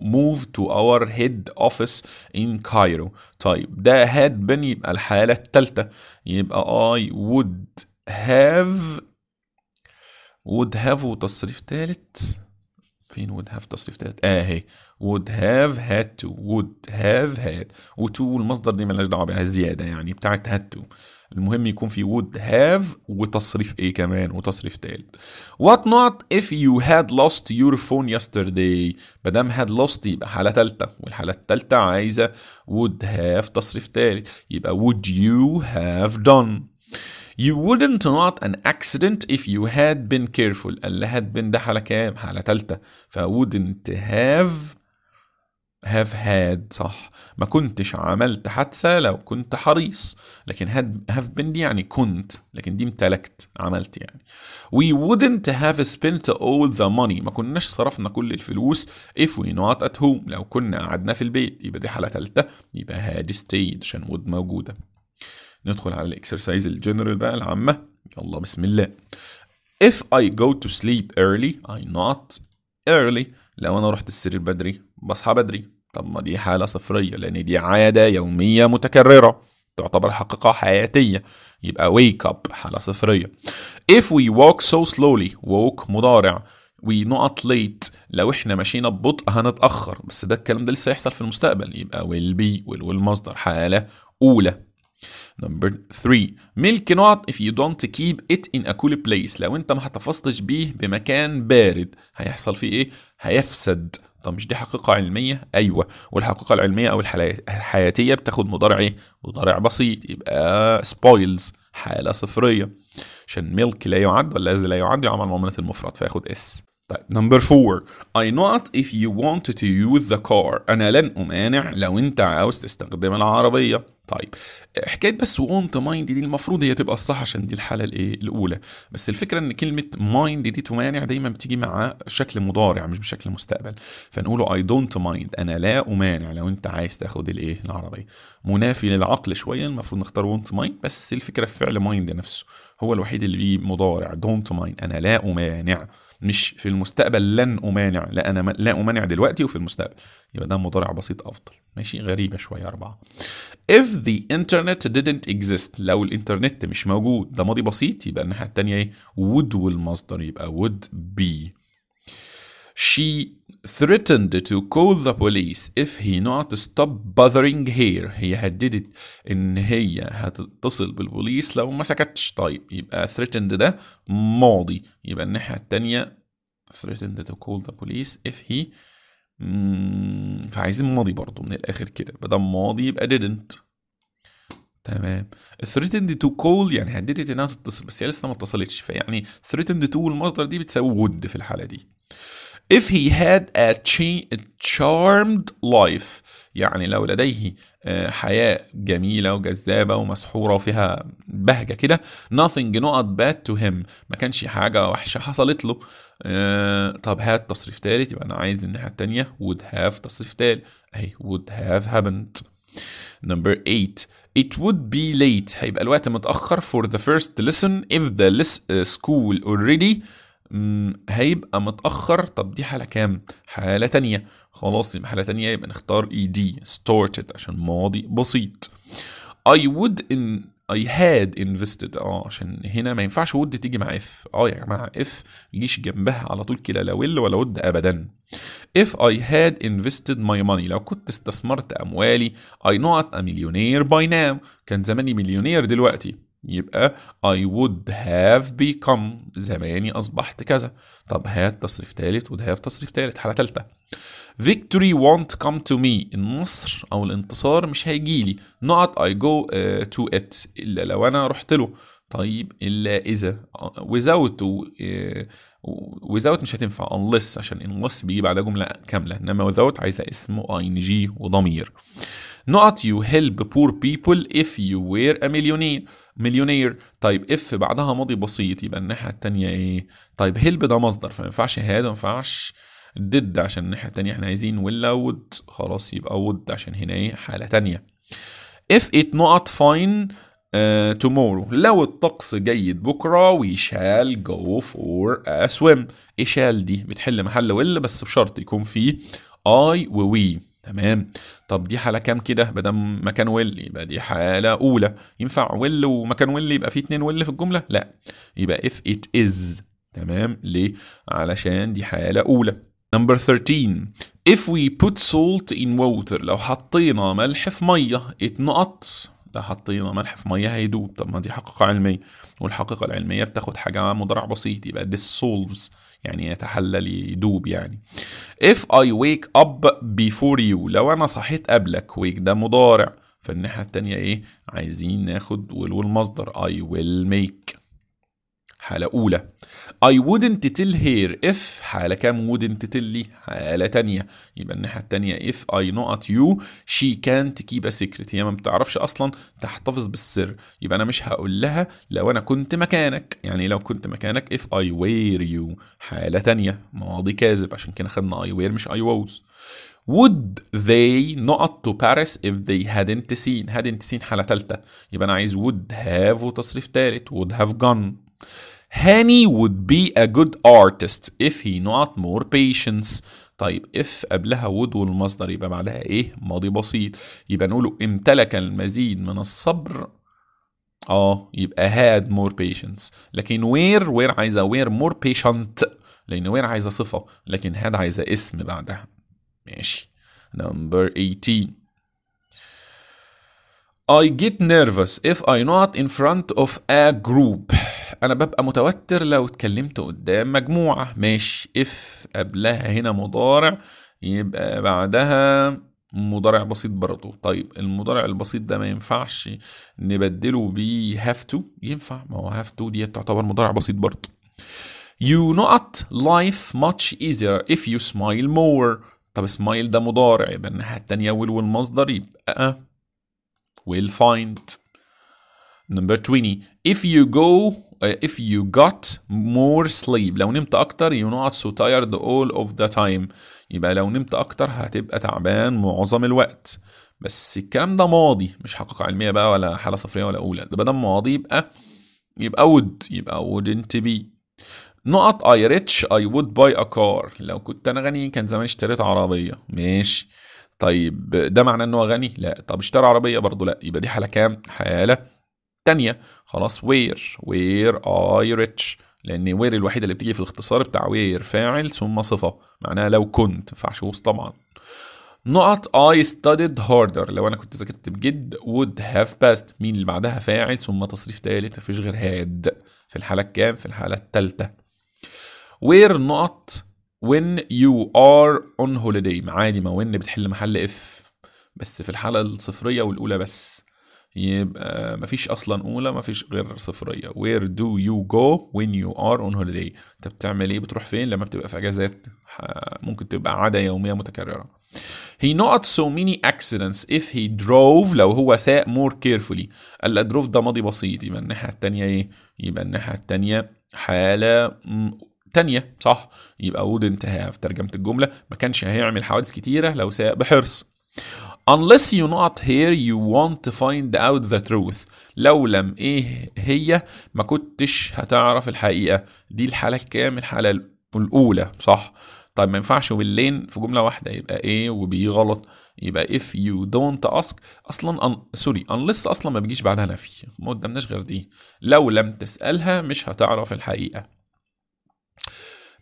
move to our head office in Cairo طيب ده had been يبقى الحالة التالتة يبقى I would have would have وتصريف تالت فين would have تصريف تالت اه هي would have had to would have had و to المصدر دي مالهاش دعوه بها الزياده يعني بتاعت had to المهم يكون في would have وتصريف ايه كمان وتصريف تالت what not if you had lost your phone yesterday مادام had lost يبقى حالة تالتة والحالة التالتة عايزة would have تصريف تالت يبقى would you have done You wouldn't not an accident if you had been careful اللي had been ده حالة كام؟ حالة تالتة ف wouldn't have هاف هاد صح ما كنتش عملت حادثة لو كنت حريص لكن هاد هاف بن دي يعني كنت لكن دي امتلكت عملت يعني we wouldn't have spent all the money ما كناش صرفنا كل الفلوس if we not at home لو كنا قعدنا في البيت يبقى دي حالة تالتة يبقى هاد stayed عشان would موجودة ندخل على الاكسرسايز الجنرال بقى العامة يلا بسم الله if I go to sleep early I not early لو انا رحت السرير بدري بصحى بدري طب ما دي حالة صفرية لأن دي عادة يومية متكررة تعتبر حقيقة حياتية يبقى wake up حالة صفرية if we walk so slowly walk مضارع we not late لو احنا مشينا ببطء هنتأخر بس ده الكلام ده لسه هيحصل في المستقبل يبقى will be will will مصدر حالة أولى Number 3 milk نوت if you don't keep it in a cool place لو انت ما احتفظتش بيه بمكان بارد هيحصل فيه ايه؟ هيفسد طب مش دي حقيقة علمية؟ أيوة والحقيقة العلمية أو الحياتية بتاخد مضارع إيه؟ مضارع بسيط يبقى سبويلز حالة صفرية عشان ملك لا يعد ولا لا يعد يعمل معاملة المفرد فياخد اس طيب نمبر 4 I not if you want to use the car أنا لن أمانع لو أنت عاوز تستخدم العربية طيب حكايه بس وونت مايند دي المفروض هي تبقى الصح عشان دي الحاله الايه الاولى بس الفكره ان كلمه مايند دي تمانع دايما بتيجي مع شكل مضارع مش بشكل مستقبل فنقوله اي دونت مايند انا لا امانع لو انت عايز تاخد الايه العربيه منافي للعقل شويه المفروض نختار وونت مايند بس الفكره في فعل مايند نفسه هو الوحيد اللي بيه مضارع دونت مايند انا لا امانع مش في المستقبل لن امانع لا انا لا امانع دلوقتي وفي المستقبل يبقى ده مضارع بسيط افضل ماشي غريبه شويه اربعه if the internet didn't exist لو الانترنت مش موجود ده ماضي بسيط يبقى الناحيه الثانيه ايه would والمصدر يبقى would be she threatened to call the police if he not stop bothering her هي هددت ان هي هتتصل بالبوليس لو ما سكتش طيب يبقى threatened ده ماضي يبقى الناحية التانية threatened to call the police if he فعايزين ماضي برضو من الاخر كده بدل ماضي يبقى didn't تمام threatened to call يعني هددت انها تتصل بس هي لسه ما اتصلتش فيعني threatened to المصدر دي بتساوي would في الحالة دي if he had a charmed life يعني لو لديه آه، حياة جميلة وجذابة ومسحورة وفيها بهجة كده nothing not bad to him ما كانش حاجة وحشة حصلت له آه، طب هات تصريف تالت يبقى أنا عايز الناحية التانية would have تصريف تالت أهي would have happened number eight It would be late هيبقى الوقت متأخر for the first lesson if the آه، school already هيبقى متأخر طب دي حالة كام؟ حالة تانية خلاص يبقى حالة تانية يبقى نختار اي دي ستارتد عشان ماضي بسيط I would in I had invested اه عشان هنا ما ينفعش ود تيجي مع اف اه يا جماعة اف يجيش جنبها على طول كده لا ول ولا ود أبدا if I had invested my money لو كنت استثمرت أموالي I not a millionaire by now كان زماني مليونير دلوقتي يبقى I would have become زماني أصبحت كذا طب هات تصريف تالت وده هاف تصريف تالت حالة تالتة victory won't come to me النصر أو الانتصار مش هيجيلي not I go uh, to it إلا لو أنا رحت له طيب إلا إذا without uh, without مش هتنفع unless عشان unless بيجي بعدها جملة كاملة إنما without عايزة اسم ING وضمير not you help poor people if you were a millionaire مليونير طيب اف بعدها ماضي بسيط يبقى الناحية التانية ايه طيب هيلب ده مصدر فما ينفعش هاد ما ينفعش did عشان الناحية التانية احنا عايزين ولا would خلاص يبقى would عشان هنا ايه حالة تانية if it not fine uh, tomorrow لو الطقس جيد بكرة we shall go for a swim ايه shall دي بتحل محل will بس بشرط يكون فيه I و we تمام طب دي حاله كام كده ما دام مكان ويل يبقى دي حاله اولى ينفع ويل ومكان ويل يبقى فيه اتنين ويل في الجمله لا يبقى if ات از تمام ليه علشان دي حاله اولى نمبر 13 if we put salt in water لو حطينا ملح في ميه اتنقط ده حطينا ملح في ميه هيدوب طب ما دي حقيقه علميه والحقيقه العلميه بتاخد حاجه مضارع بسيط يبقى dissolves يعني يتحلل يدوب يعني if I wake up before you لو انا صحيت قبلك wake ده مضارع فالناحيه التانيه ايه عايزين ناخد will والمصدر I will make حالة أولى I wouldn't tell her if حالة كام wouldn't tell لي حالة تانية يبقى الناحية التانية if I know at you she can't keep a secret هي ما بتعرفش أصلا تحتفظ بالسر يبقى أنا مش هقول لها لو أنا كنت مكانك يعني لو كنت مكانك if I were you حالة تانية ماضي كاذب عشان كده خدنا I were مش I was would they not to Paris if they hadn't seen hadn't seen حالة تالتة يبقى أنا عايز would have وتصريف تالت would have gone هاني would be a good artist if he not more patience طيب if قبلها would والمصدر يبقى بعدها ايه ماضي بسيط يبقى نقوله امتلك المزيد من الصبر اه يبقى had more patience لكن where where عايزه where more patient لان where عايزه صفه لكن had عايزه اسم بعدها ماشي number 18 I get nervous if I not in front of a group انا ببقى متوتر لو اتكلمت قدام مجموعه مش اف قبلها هنا مضارع يبقى بعدها مضارع بسيط برضه طيب المضارع البسيط ده ما ينفعش نبدله ب هاف تو ينفع ما هو هاف تو دي تعتبر مضارع بسيط برضه You not life much easier if you smile more طب سمايل ده مضارع يبقى الناحية التانية will والمصدر يبقى will find نمبر 20 if you go uh, if you got more sleep لو نمت اكتر you not so tired all of the time يبقى لو نمت اكتر هتبقى تعبان معظم الوقت بس الكلام ده ماضي مش حقيقة علمية بقى ولا حالة صفرية ولا أولى ده بدل ماضي يبقى يبقى would يبقى wouldn't be نقط I rich I would buy a car لو كنت أنا غني كان زمان اشتريت عربية ماشي طيب ده معناه إن هو غني؟ لا طب اشترى عربية برضه لا يبقى دي حالة كام؟ حالة تانية خلاص وير وير اي ريتش لان وير الوحيده اللي بتيجي في الاختصار بتاع وير فاعل ثم صفه معناها لو كنت ما ينفعش طبعا نقط I studied harder لو انا كنت ذاكرت بجد would هاف passed مين اللي بعدها فاعل ثم تصريف ثالث مفيش غير هاد في الحاله الكام في الحاله الثالثه وير نقط when you are on holiday عادي ما when بتحل محل اف بس في الحاله الصفريه والاولى بس يبقى ما فيش اصلا اولى ما فيش غير صفريه وير دو يو جو وين يو ار اون هوليداي انت بتعمل ايه بتروح فين لما بتبقى في اجازات ممكن تبقى عاده يوميه متكرره he not so many accidents if he drove لو هو ساق more carefully الا دروف ده ماضي بسيط يبقى الناحيه التانية ايه يبقى الناحيه التانية حاله تانية صح يبقى wouldn't have ترجمة الجملة ما كانش هيعمل حوادث كتيرة لو ساق بحرص unless you not here you want to find out the truth لو لم ايه هي ما كنتش هتعرف الحقيقة دي الحالة الكام الحالة الأولى صح طيب ما ينفعش واللين في جملة واحدة يبقى ايه وبي غلط يبقى if you don't ask اصلا un... سوري unless اصلا ما بيجيش بعدها نفي ما قدامناش غير دي لو لم تسألها مش هتعرف الحقيقة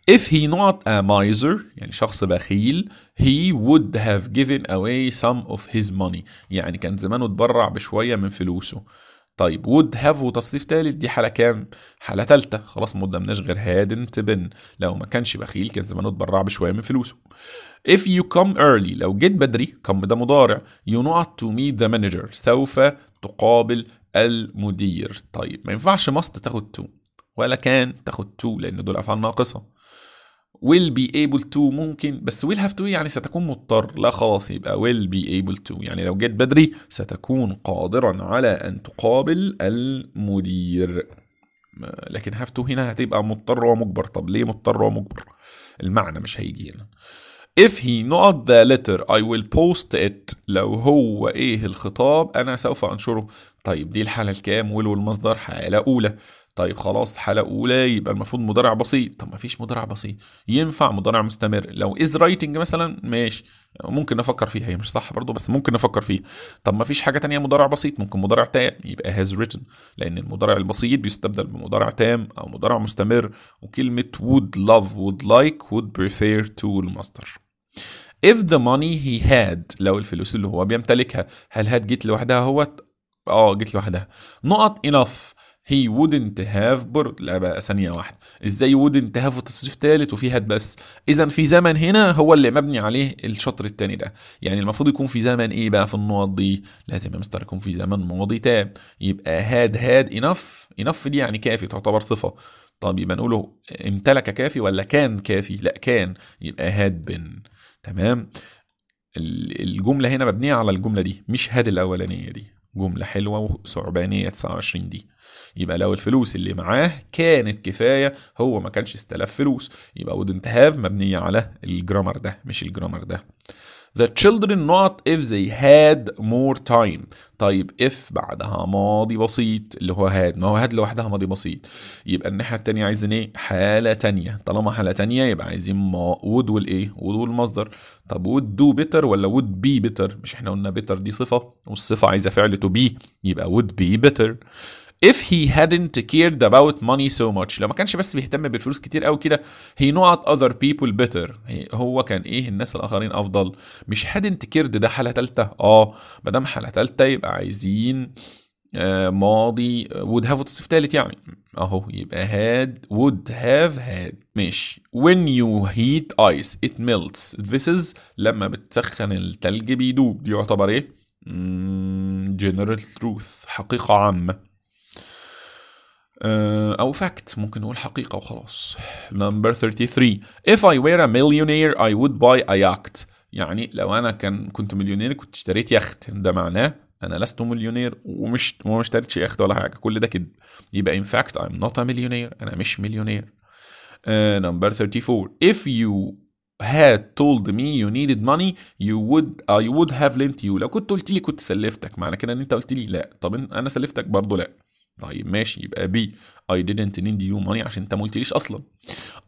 If he not a miser يعني شخص بخيل he would have given away some of his money يعني كان زمانه اتبرع بشوية من فلوسه طيب would have وتصريف تالت دي حالة كام؟ حالة تالتة خلاص ما قدمناش غير hadn't been لو ما كانش بخيل كان زمانه اتبرع بشوية من فلوسه if you come early لو جيت بدري come ده مضارع you not to meet the manager سوف تقابل المدير طيب ما ينفعش must تاخد to ولا كان تاخد to لان دول افعال ناقصه will be able to ممكن بس will have to يعني ستكون مضطر لا خلاص يبقى will be able to يعني لو جيت بدري ستكون قادرا على أن تقابل المدير لكن have to هنا هتبقى مضطر ومجبر طب ليه مضطر ومجبر المعنى مش هيجي هنا if he not the letter I will post it لو هو ايه الخطاب انا سوف انشره طيب دي الحالة الكام will والمصدر حالة اولى طيب خلاص حاله اولى يبقى المفروض مضارع بسيط طب ما فيش مضارع بسيط ينفع مضارع مستمر لو از رايتنج مثلا ماشي ممكن نفكر فيها هي مش صح برضو بس ممكن نفكر فيها طب ما فيش حاجه تانية مضارع بسيط ممكن مضارع تام يبقى هاز ريتن، لان المضارع البسيط بيستبدل بمضارع تام او مضارع مستمر وكلمه would love would like would prefer to الماستر if the money he had لو الفلوس اللي هو بيمتلكها هل هاد جيت لوحدها هوت اه جيت لوحدها نقط enough هي wouldn't have borrowed لا بقى ثانية واحدة ازاي wouldn't have تصريف ثالث وفي had بس اذا في زمن هنا هو اللي مبني عليه الشطر الثاني ده يعني المفروض يكون في زمن ايه بقى في النقط دي لازم يا مستر يكون في زمن ماضي تام يبقى had had enough enough دي يعني كافي تعتبر صفة طب يبقى نقوله امتلك كافي ولا كان كافي لا كان يبقى had been تمام الجملة هنا مبنية على الجملة دي مش had الأولانية دي جملة حلوة وثعبانية 29 دي يبقى لو الفلوس اللي معاه كانت كفاية هو ما كانش استلف فلوس يبقى ودنت هاف مبنية على الجرامر ده مش الجرامر ده The children not if they had more time طيب if بعدها ماضي بسيط اللي هو had ما هو had لوحدها ماضي بسيط يبقى الناحية التانية عايزين ايه حالة تانية طالما حالة تانية يبقى عايزين ما would والايه would والمصدر طب would do better ولا would be better مش احنا قلنا better دي صفة والصفة عايزة فعل to be يبقى would be better if he hadn't cared about money so much لو ما كانش بس بيهتم بالفلوس كتير قوي كده he know other people better هو كان ايه الناس الاخرين افضل مش hadn't cared ده حاله ثالثه اه ما دام حاله ثالثه يبقى عايزين آه ماضي would have وتصف ثالث يعني اهو يبقى had would have had ماشي when you heat ice it melts this is لما بتسخن التلج بيدوب دي يعتبر ايه general truth حقيقة عامة آه، أو فاكت ممكن نقول حقيقة وخلاص نمبر 33 If I were a millionaire I would buy a yacht يعني لو أنا كان كنت مليونير كنت اشتريت يخت ده معناه أنا لست مليونير ومش وما اشتريتش يخت ولا حاجة كل ده كذب يبقى in fact I'm not a millionaire أنا مش مليونير uh, number 34 If you had told me you needed money you would I would have lent you لو كنت قلت لي كنت سلفتك معنى كده ان انت قلت لي لا طب انا سلفتك برضه لا طيب ماشي يبقى بي I didn't need you money عشان انت ما قلتليش اصلا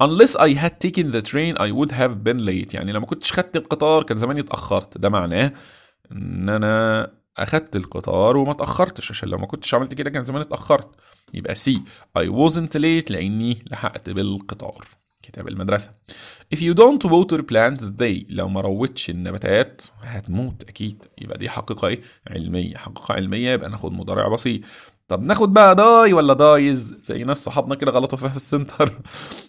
unless I had taken the train I would have been late يعني لو ما كنتش خدت القطار كان زماني اتاخرت ده معناه ان انا اخدت القطار وما اتاخرتش عشان لو ما كنتش عملت كده كان زماني اتاخرت يبقى سي I wasn't late لاني لحقت بالقطار كتاب المدرسة If you don't water plants they لو ما روتش النباتات هتموت أكيد يبقى دي حقيقة إيه؟ علمية حقيقة علمية يبقى ناخد مضارع بسيط طب ناخد بقى داي ولا دايز زي ناس صحابنا كده غلطوا فيها في السنتر <laughs>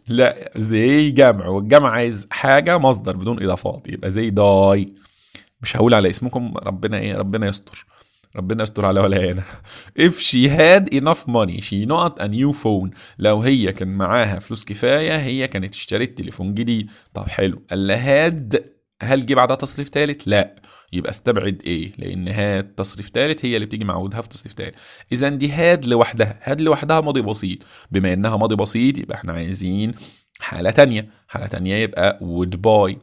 لا زي جمع والجمع عايز حاجه مصدر بدون اضافات يبقى زي داي مش هقول على اسمكم ربنا ايه ربنا يستر ربنا يستر على ولا هنا <laughs> if she had enough money she not a new phone لو هي كان معاها فلوس كفايه هي كانت اشترت تليفون جديد طب حلو قال had هل جه بعدها تصريف ثالث؟ لا يبقى استبعد ايه؟ لان هاد تصريف ثالث هي اللي بتيجي معودها في تصريف ثالث. اذا دي هاد لوحدها، هاد لوحدها ماضي بسيط، بما انها ماضي بسيط يبقى احنا عايزين حالة تانية، حالة تانية يبقى would buy.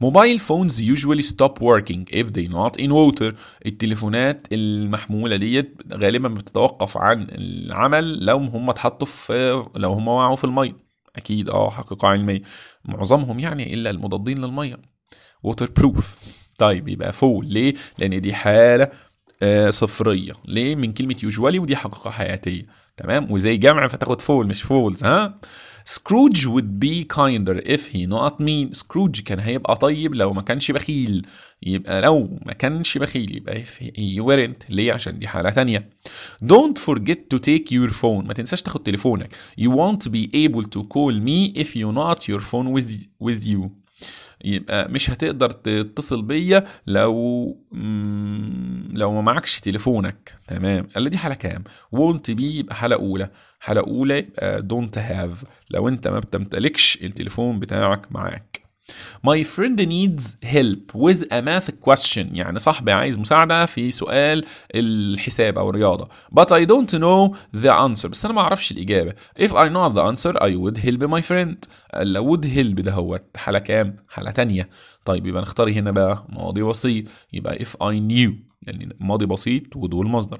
موبايل phones usually stop working if they not in water. التليفونات المحمولة ديت غالبا بتتوقف عن العمل لو هم اتحطوا في لو هم وقعوا في المية. اكيد اه حقيقة علمية. معظمهم يعني الا المضادين للمية. ووتر بروف طيب يبقى فول ليه لان دي حاله آه صفريه ليه من كلمه يوجوالي ودي حقيقه حياتيه تمام وزي جمع فتاخد فول مش فولز ها سكروج would be kinder if he not mean سكروج كان هيبقى طيب لو ما كانش بخيل يبقى لو ما كانش بخيل يبقى if he weren't ليه عشان دي حالة تانية don't forget to take your phone ما تنساش تاخد تليفونك you won't be able to call me if you not your phone with, with you يبقى مش هتقدر تتصل بيا لو لو ما معكش تليفونك تمام قال دي حاله كام وونت بي يبقى حاله اولى حاله اولى يبقى دونت هاف لو انت ما بتمتلكش التليفون بتاعك معاك My friend needs help with a math question يعني صاحبي عايز مساعدة في سؤال الحساب أو الرياضة but I don't know the answer بس أنا ما أعرفش الإجابة if I know the answer I would help my friend لو would help ده هو حالة كام؟ حالة تانية طيب يبقى نختار هنا بقى ماضي بسيط يبقى if I knew يعني ماضي بسيط ودول مصدر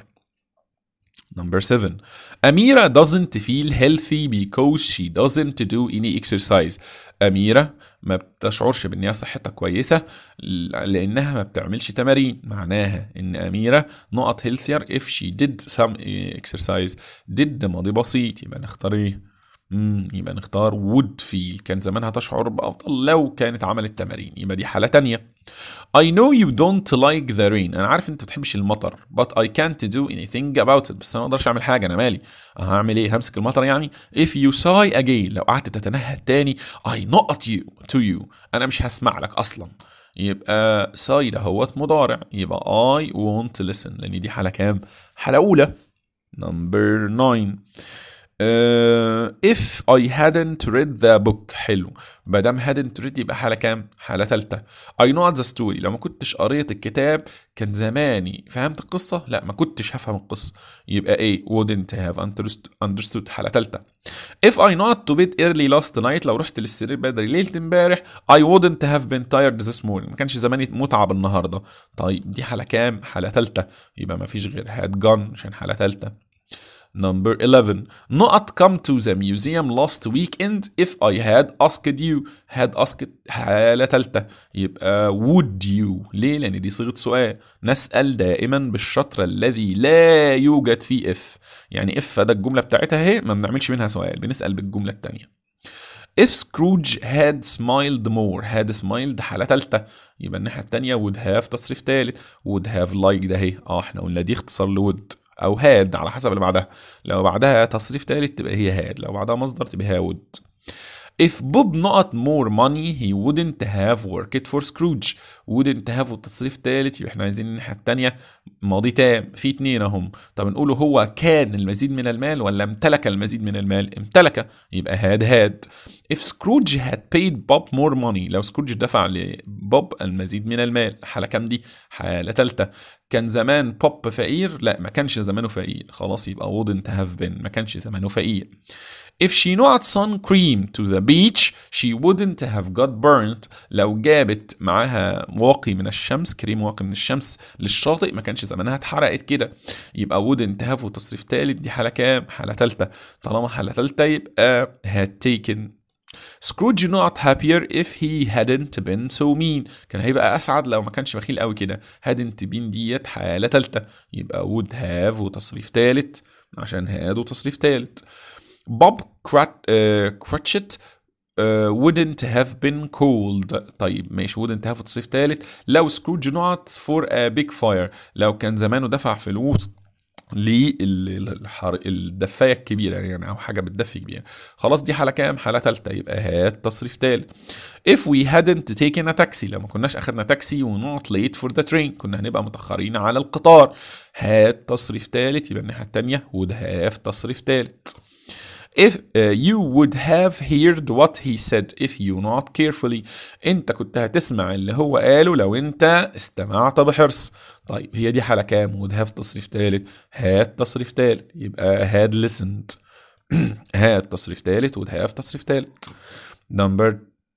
Number seven, Amira doesn't feel healthy because she doesn't do any exercise. أميرة ما بتشعرش بأن هي صحتها كويسة لأنها ما بتعملش تمارين معناها أن أميرة not healthier if she did some exercise did ماضي بسيط يبقى نختار إيه امم يبقى نختار وود فيل كان زمانها تشعر بأفضل لو كانت عملت تمارين يبقى دي حالة تانية I know you don't like the rain أنا عارف أنت بتحبش المطر but I can't do anything about it بس أنا ما أقدرش أعمل حاجة أنا مالي هعمل إيه همسك المطر يعني if you sigh again لو قعدت تتنهد تاني I not you to you أنا مش هسمع لك أصلاً يبقى ساي ده هوت مضارع يبقى I won't listen لأن دي حالة كام؟ حالة أولى نمبر 9 Uh, if I hadn't read the book حلو ما دام hadn't read يبقى حاله كام؟ حاله ثالثه I know the story لو ما كنتش قريت الكتاب كان زماني فهمت القصه؟ لا ما كنتش هفهم القصه يبقى ايه؟ wouldn't have understood حاله ثالثه if I not to bed early last night لو رحت للسرير بدري ليله امبارح I wouldn't have been tired this morning ما كانش زماني متعب النهارده طيب دي حاله كام؟ حاله ثالثه يبقى ما فيش غير had gone عشان حاله ثالثه Number 11. Not come to the museum last weekend if I had asked you. Had asked حالة تالتة يبقى would you. ليه؟ لأن دي صيغة سؤال. نسأل دائما بالشطر الذي لا يوجد فيه if. يعني if ده الجملة بتاعتها اهي ما بنعملش منها سؤال بنسأل بالجملة التانية. If Scrooge had smiled more had smiled حالة تالتة يبقى الناحية التانية would have تصريف تالت would have liked ده اهي اه احنا قلنا دي اختصار لود. او هاد على حسب اللي بعدها لو بعدها تصريف ثالث تبقى هي هاد لو بعدها مصدر تبقى هاود If Bob not more money he wouldn't have worked for Scrooge wouldn't have والتصريف الثالث يبقى احنا عايزين الناحية الثانيه ماضي تام في اتنين اهم طب نقوله هو كان المزيد من المال ولا امتلك المزيد من المال امتلك يبقى هاد هاد If Scrooge had paid Bob more money لو سكروج دفع لبوب المزيد من المال حالة كام دي؟ حالة تالتة كان زمان بوب فقير؟ لا ما كانش زمانه فقير خلاص يبقى wouldn't have been ما كانش زمانه فقير If she not sun cream to the beach she wouldn't have got burnt لو جابت معاها واقي من الشمس كريم واقي من الشمس للشاطئ ما كانش زمانها اتحرقت كده يبقى wouldn't have وتصريف تالت دي حالة كام؟ حالة تالتة طالما حالة تالتة يبقى had taken Scrooge not happier if he hadn't been so mean كان هيبقى أسعد لو ما كانش بخيل قوي كده hadn't been ديت حالة تالتة يبقى would have وتصريف تالت عشان had وتصريف تالت Bob Cratchit uh, wouldn't have been cold طيب ماشي wouldn't have وتصريف تالت لو Scrooge not for a big fire لو كان زمانه دفع فلوس للدفايه الكبيره يعني،, يعني او حاجه بتدفي كبيره خلاص دي حاله كام حاله ثالثه يبقى هات تصريف ثالث if we hadn't taken a taxi لو كناش اخدنا تاكسي ونوت late for the train كنا هنبقى متاخرين على القطار هات تصريف ثالث يبقى الناحيه الثانيه would have تصريف ثالث if uh, you would have heard what he said if you not carefully انت كنت هتسمع اللي هو قاله لو انت استمعت بحرص طيب هي دي حالة كام would have تصريف ثالث had تصريف ثالث يبقى had listened had تصريف ثالث would have تصريف ثالث number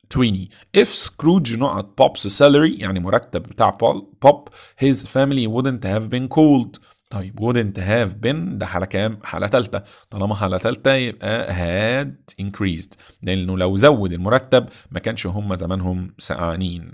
20 if Scrooge not Pop's salary يعني مرتب بتاع بول, Pop his family wouldn't have been called طيب wouldn't have been ده حالة كام؟ حالة تالتة طالما حالة تالتة يبقى had increased لأنه لو زود المرتب ما كانش هم زمانهم سقعانين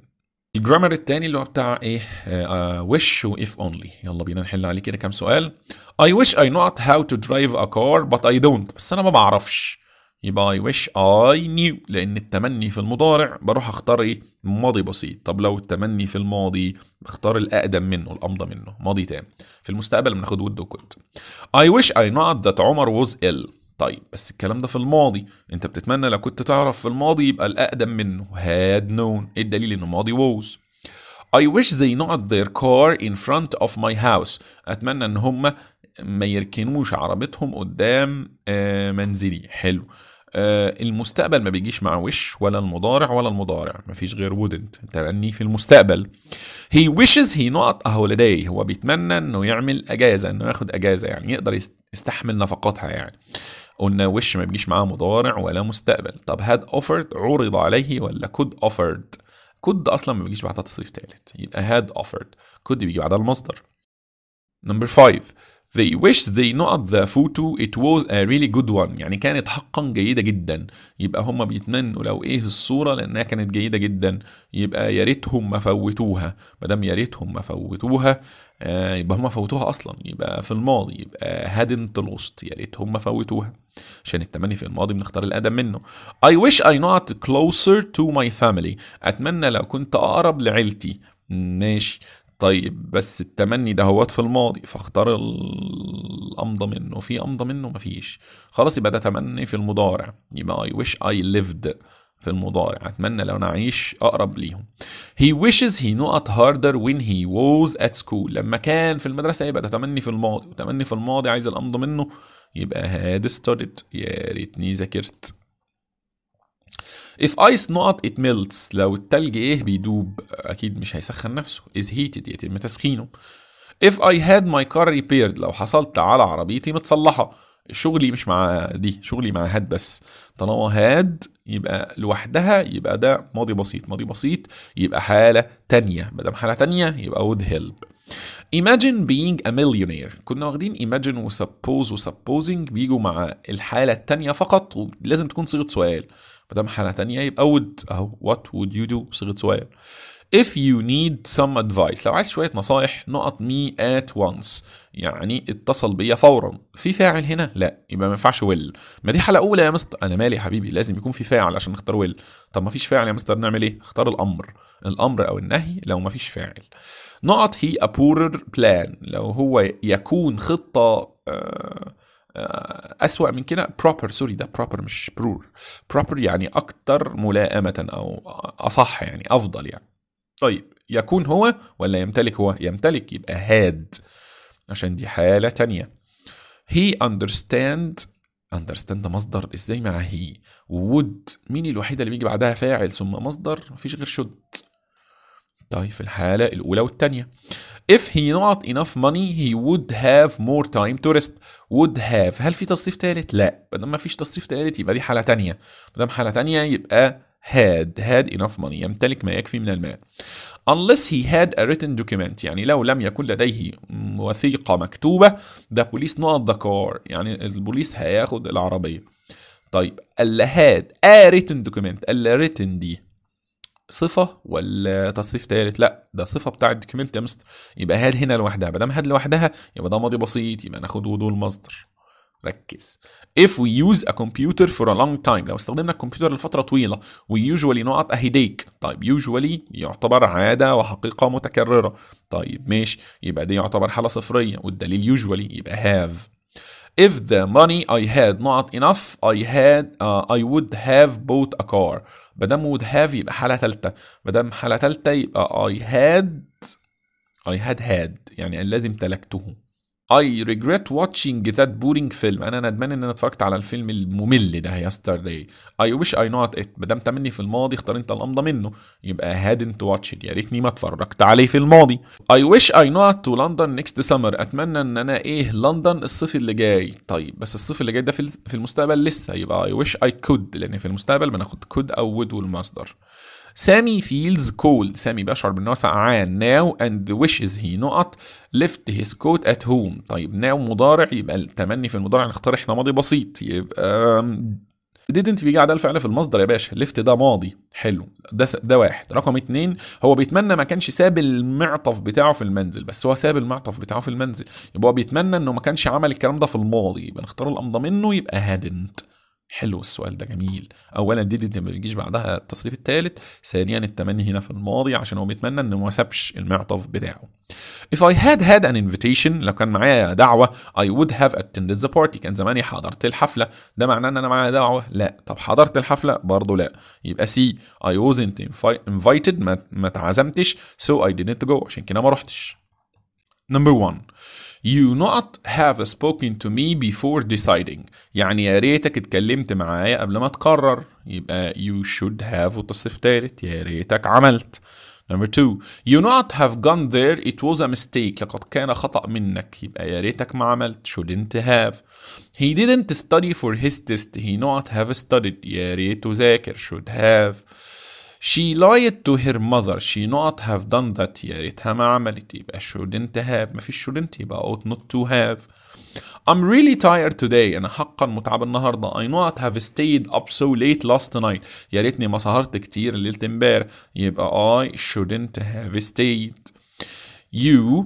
الجرامر التاني اللي هو بتاع ايه uh, wish و if only يلا بينا نحل عليه كده كام سؤال I wish I not how to drive a car but I don't بس أنا ما بعرفش يبقى I wish I knew لأن التمني في المضارع بروح أختار إيه؟ ماضي بسيط طب لو التمني في الماضي بختار الأقدم منه الأمضى منه ماضي تام في المستقبل بناخد would وكنت I wish I knew that عمر was ill طيب بس الكلام ده في الماضي انت بتتمنى لو كنت تعرف في الماضي يبقى الأقدم منه had known ايه الدليل انه ماضي was I wish they not their car in front of my house أتمنى ان هم ما يركنوش عربتهم قدام آه، منزلي حلو آه، المستقبل ما بيجيش مع وش ولا المضارع ولا المضارع ما فيش غير wouldn't تبني في المستقبل he wishes he not a holiday هو بيتمنى انه يعمل اجازه انه ياخد اجازه يعني يقدر يستحمل نفقاتها يعني قلنا وش ما بيجيش معاه مضارع ولا مستقبل طب had offered عرض عليه ولا could offered could اصلا ما بيجيش بعدها تصريف ثالث يبقى had offered could بيجي بعدها المصدر نمبر 5 They wish they not the photo it was a really good one يعني كانت حقا جيدة جدا يبقى هما بيتمنوا لو ايه الصورة لانها كانت جيدة جدا يبقى يا ريتهم ما فوتوها ما دام يا ريتهم ما فوتوها آه يبقى هما فوتوها اصلا يبقى في الماضي يبقى hadn't lost يا ريتهم ما فوتوها عشان التمني في الماضي بنختار الادم منه I wish I not closer to my family أتمنى لو كنت أقرب لعيلتي ماشي طيب بس التمني ده هوت في الماضي فاختار الامضى منه في امضى منه مفيش خلاص يبقى ده تمني في المضارع يبقى اي ويش اي ليفد في المضارع اتمنى لو انا اعيش اقرب ليهم هي wishes هي نوت هاردر when هي was ات سكول لما كان في المدرسه يبقى ده تمني في الماضي وتمني في الماضي عايز الامضى منه يبقى هاد studied يا ريتني ذاكرت if ice not it melts لو التلج ايه بيدوب اكيد مش هيسخن نفسه is heated يتم تسخينه if I had my car repaired لو حصلت على عربيتي متصلحة شغلي مش مع دي شغلي مع هاد بس طالما هاد يبقى لوحدها يبقى ده ماضي بسيط ماضي بسيط يبقى حالة تانية مادام حالة تانية يبقى would help Imagine being a millionaire كنا واخدين imagine و suppose و supposing بيجوا مع الحالة التانية فقط ولازم تكون صيغة سؤال ما دام حالة تانية يبقى would أهو what would you do صيغة سؤال if you need some advice لو عايز شوية نصايح نقط me at once يعني اتصل بيا فورا في فاعل هنا لا يبقى ما ينفعش ويل ما دي حلقة أولى يا مستر أنا مالي يا حبيبي لازم يكون في فاعل عشان نختار ويل طب ما فيش فاعل يا مستر نعمل إيه اختار الأمر الأمر أو النهي لو ما فيش فاعل نقط هي a poorer plan لو هو يكون خطة آه آه، أسوأ من كده proper سوري ده proper مش برور proper يعني أكتر ملائمة أو أصح يعني أفضل يعني طيب يكون هو ولا يمتلك هو يمتلك يبقى هاد عشان دي حالة تانية he understand understand ده مصدر ازاي مع هي would مين الوحيدة اللي بيجي بعدها فاعل ثم مصدر مفيش غير should طيب في الحالة الأولى والتانية if he not enough money he would have more time to rest would have هل في تصريف ثالث لا ما دام ما فيش تصريف ثالث يبقى دي حاله ثانيه ما دام حاله ثانيه يبقى had had enough money يمتلك ما يكفي من المال unless he had a written document يعني لو لم يكن لديه وثيقة مكتوبة the police not the car يعني البوليس هياخد العربية طيب اللي had a written document اللي written دي صفه ولا تصريف ثالث لا ده صفه بتاع الدوكيمنت يا مستر يبقى هاد هنا لوحدها ما دام هاد لوحدها يبقى ده ماضي بسيط يبقى ناخد ودول مصدر ركز if we use a computer for a long time لو استخدمنا الكمبيوتر لفترة طويلة we usually نقط a headache طيب usually يعتبر عادة وحقيقة متكررة طيب ماشي يبقى دي يعتبر حالة صفرية والدليل usually يبقى have if the money I had not enough I had uh, I would have bought a car مادام would have يبقى حاله ثالثه مادام حاله ثالثه يبقى I had I had had يعني لازم امتلكته I regret watching that boring film انا ندمان ان انا اتفرجت على الفيلم الممل ده يسترداي I wish I not it ما دام تمني في الماضي اختار انت الامضى منه يبقى I watched it يا ريتني ما اتفرجت عليه في الماضي I wish I not to London next summer اتمنى ان انا ايه لندن الصيف اللي جاي طيب بس الصيف اللي جاي ده في المستقبل لسه يبقى I wish I could لان في المستقبل بناخد could او would والمصدر سامي فيلز كولد سامي بيشعر بأنه سقعان ناو اند ويشز هي نقط ليفت هيز كوت ات هوم طيب ناو مضارع يبقى التمني في المضارع نختار احنا ماضي بسيط يبقى um, didn't بيجي على الفعل في المصدر يا باشا ليفت ده ماضي حلو ده ده واحد رقم اتنين هو بيتمنى ما كانش ساب المعطف بتاعه في المنزل بس هو ساب المعطف بتاعه في المنزل يبقى هو بيتمنى انه ما كانش عمل الكلام ده في الماضي يبقى نختار الامضى منه يبقى هادنت حلو السؤال ده جميل اولا دي, دي ما بيجيش بعدها التصريف الثالث ثانيا التمني هنا في الماضي عشان هو بيتمنى انه ما سابش المعطف بتاعه if i had had an invitation لو كان معايا دعوه i would have attended the party كان زماني حضرت الحفله ده معناه ان انا معايا دعوه لا طب حضرت الحفله برضه لا يبقى سي i wasn't invited ما, ما اتعزمتش so i didn't go عشان كده ما رحتش Number one, you not have spoken to me before deciding. يعني يا ريتك اتكلمت معايا قبل ما تقرر. يبقى you should have وتصف تالت يا ريتك عملت. Number two, you not have gone there, it was a mistake. لقد كان خطأ منك. يبقى يا ريتك ما عملت. Shouldn't have. He didn't study for his test. He not have studied. يا ريته ذاكر. Should have. She lied to her mother she not have done that يا ريتها ما عملت يبقى shouldn't have ما في shouldn't يبقى ought not to have I'm really tired today أنا حقا متعب النهاردة I not have stayed up so late last night يا ريتني ما سهرت كتير ليلة امبارح يبقى I shouldn't have stayed You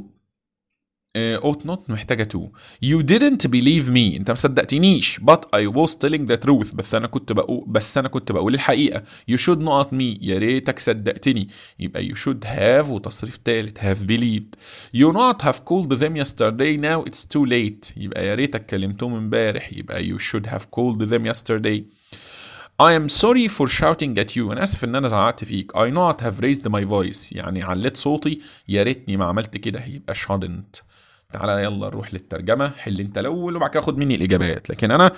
اوت آه، نوت محتاجة تو يو didn't بيليف مي انت ما صدقتنيش بات اي was telling ذا تروث بس انا كنت بقول بس انا كنت بقول الحقيقه يو شود نوت مي يا ريتك صدقتني يبقى يو شود هاف وتصريف ثالث هاف believed يو نوت هاف كولد ذيم يسترداي ناو اتس تو ليت يبقى يا ريتك كلمتهم امبارح يبقى يو شود هاف كولد ذيم يسترداي I am sorry for shouting at you. أنا آسف إن أنا زعقت فيك. I not have raised my voice. يعني علت صوتي. يا ريتني ما عملت كده. يبقى shouldn't. تعالى يلا نروح للترجمه حل انت الاول وبعد كده خد مني الاجابات لكن انا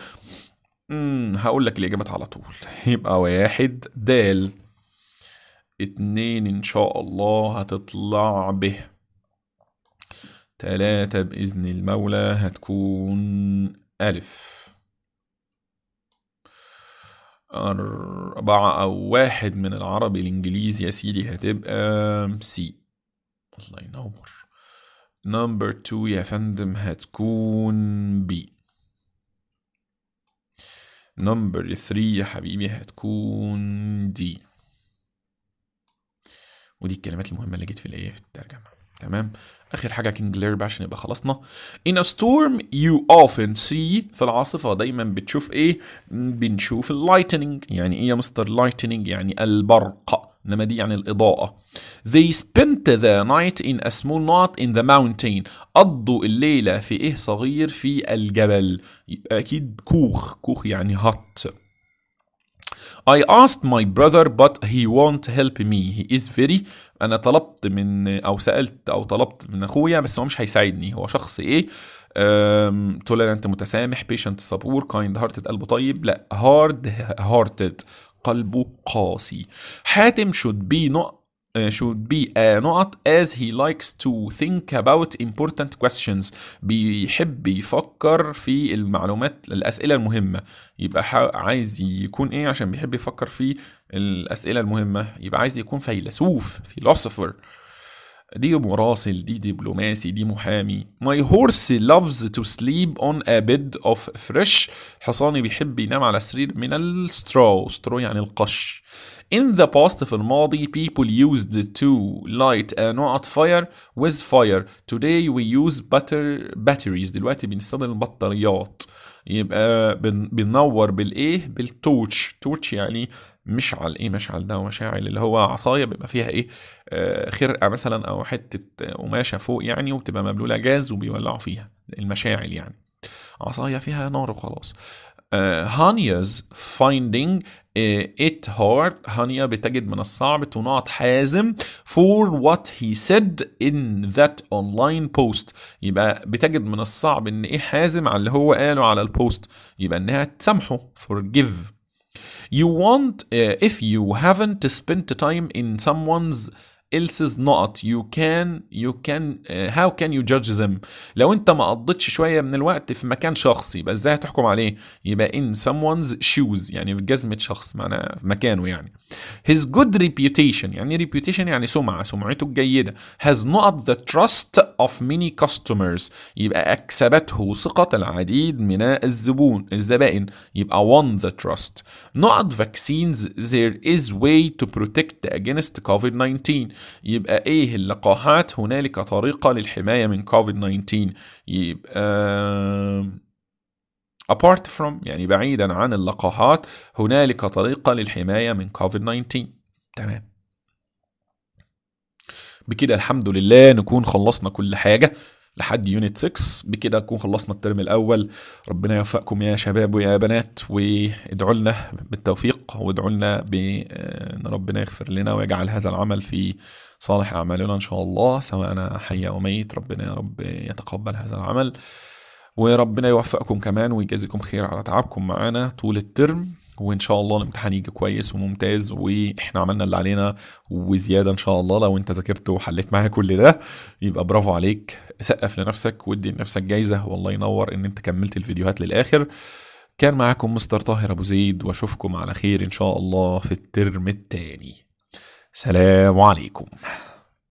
هقول لك الاجابات على طول <laughs> يبقى واحد دال اتنين ان شاء الله هتطلع ب تلاتة بإذن المولى هتكون ألف أربعة أو واحد من العربي الإنجليزي يا سيدي هتبقى سي الله ينور نمبر 2 يا فندم هتكون بي نمبر 3 يا حبيبي هتكون دي ودي الكلمات المهمة اللي جت في الايه في الترجمة تمام اخر حاجه كينج لير بقى عشان يبقى خلصنا in a storm you often see في العاصفه دايما بتشوف ايه بنشوف اللايتنينج يعني ايه يا مستر لايتنينج يعني البرق انما دي يعني الاضاءه they spent the night in a small knot in the mountain قضوا الليله في ايه صغير في الجبل اكيد كوخ كوخ يعني هات I asked my brother but he won't help me he is very انا طلبت من او سالت او طلبت من اخويا بس هو مش هيساعدني هو شخص ايه انت متسامح بيشنت صبور كايند هارتد قلبه طيب لا هارد هارتد قلبه قاسي حاتم should be not uh, should be a uh, not as he likes to think about important questions بيحب يفكر في المعلومات الأسئلة المهمة يبقى عايز يكون إيه عشان بيحب يفكر في الأسئلة المهمة يبقى عايز يكون فيلسوف philosopher دي مراسل دي دبلوماسي دي محامي My horse loves to sleep on a bed of fresh حصاني بيحب ينام على سرير من السترو سترو يعني القش In the past في الماضي people used to light a not fire with fire Today we use butter batteries دلوقتي بنستخدم البطاريات يبقى بننور بالايه بالتوتش توتش يعني مشعل ايه مشعل ده مشاعل اللي هو عصايه بيبقى فيها ايه آه، خرقه مثلا او حته قماشه فوق يعني وبتبقى مبلوله جاز وبيولعوا فيها المشاعل يعني عصايه فيها نار وخلاص آه، هانياز فايندينج ات هارد هانيا بتجد من الصعب تناط حازم فور وات هي سيد ان ذات اونلاين بوست يبقى بتجد من الصعب ان ايه حازم على اللي هو قاله على البوست يبقى انها تسامحه فورجيف You want, uh, if you haven't spent time in someone's else's not you can you can uh, how can you judge them لو انت ما قضيتش شويه من الوقت في مكان شخصي يبقى ازاي هتحكم عليه يبقى in someone's shoes يعني في جزمه شخص معناها في مكانه يعني his good reputation يعني reputation يعني سمعه سمعته الجيده has not the trust of many customers يبقى اكسبته ثقه العديد من الزبون الزبائن يبقى won the trust not vaccines there is way to protect against COVID-19 يبقى ايه اللقاحات هنالك طريقه للحمايه من كوفيد 19 يبقى apart from يعني بعيدا عن اللقاحات هنالك طريقه للحمايه من كوفيد 19 تمام بكده الحمد لله نكون خلصنا كل حاجه لحد يونت 6 بكده نكون خلصنا الترم الاول ربنا يوفقكم يا شباب ويا بنات وادعوا لنا بالتوفيق وادعوا لنا بان ربنا يغفر لنا ويجعل هذا العمل في صالح اعمالنا ان شاء الله سواء حي او ميت ربنا يا رب يتقبل هذا العمل وربنا يوفقكم كمان ويجازيكم خير على تعبكم معانا طول الترم وان شاء الله الامتحان يجي كويس وممتاز واحنا عملنا اللي علينا وزياده ان شاء الله لو انت ذاكرت وحليت معايا كل ده يبقى برافو عليك سقف لنفسك وادي لنفسك جايزه والله ينور ان انت كملت الفيديوهات للاخر كان معاكم مستر طاهر ابو زيد واشوفكم على خير ان شاء الله في الترم الثاني سلام عليكم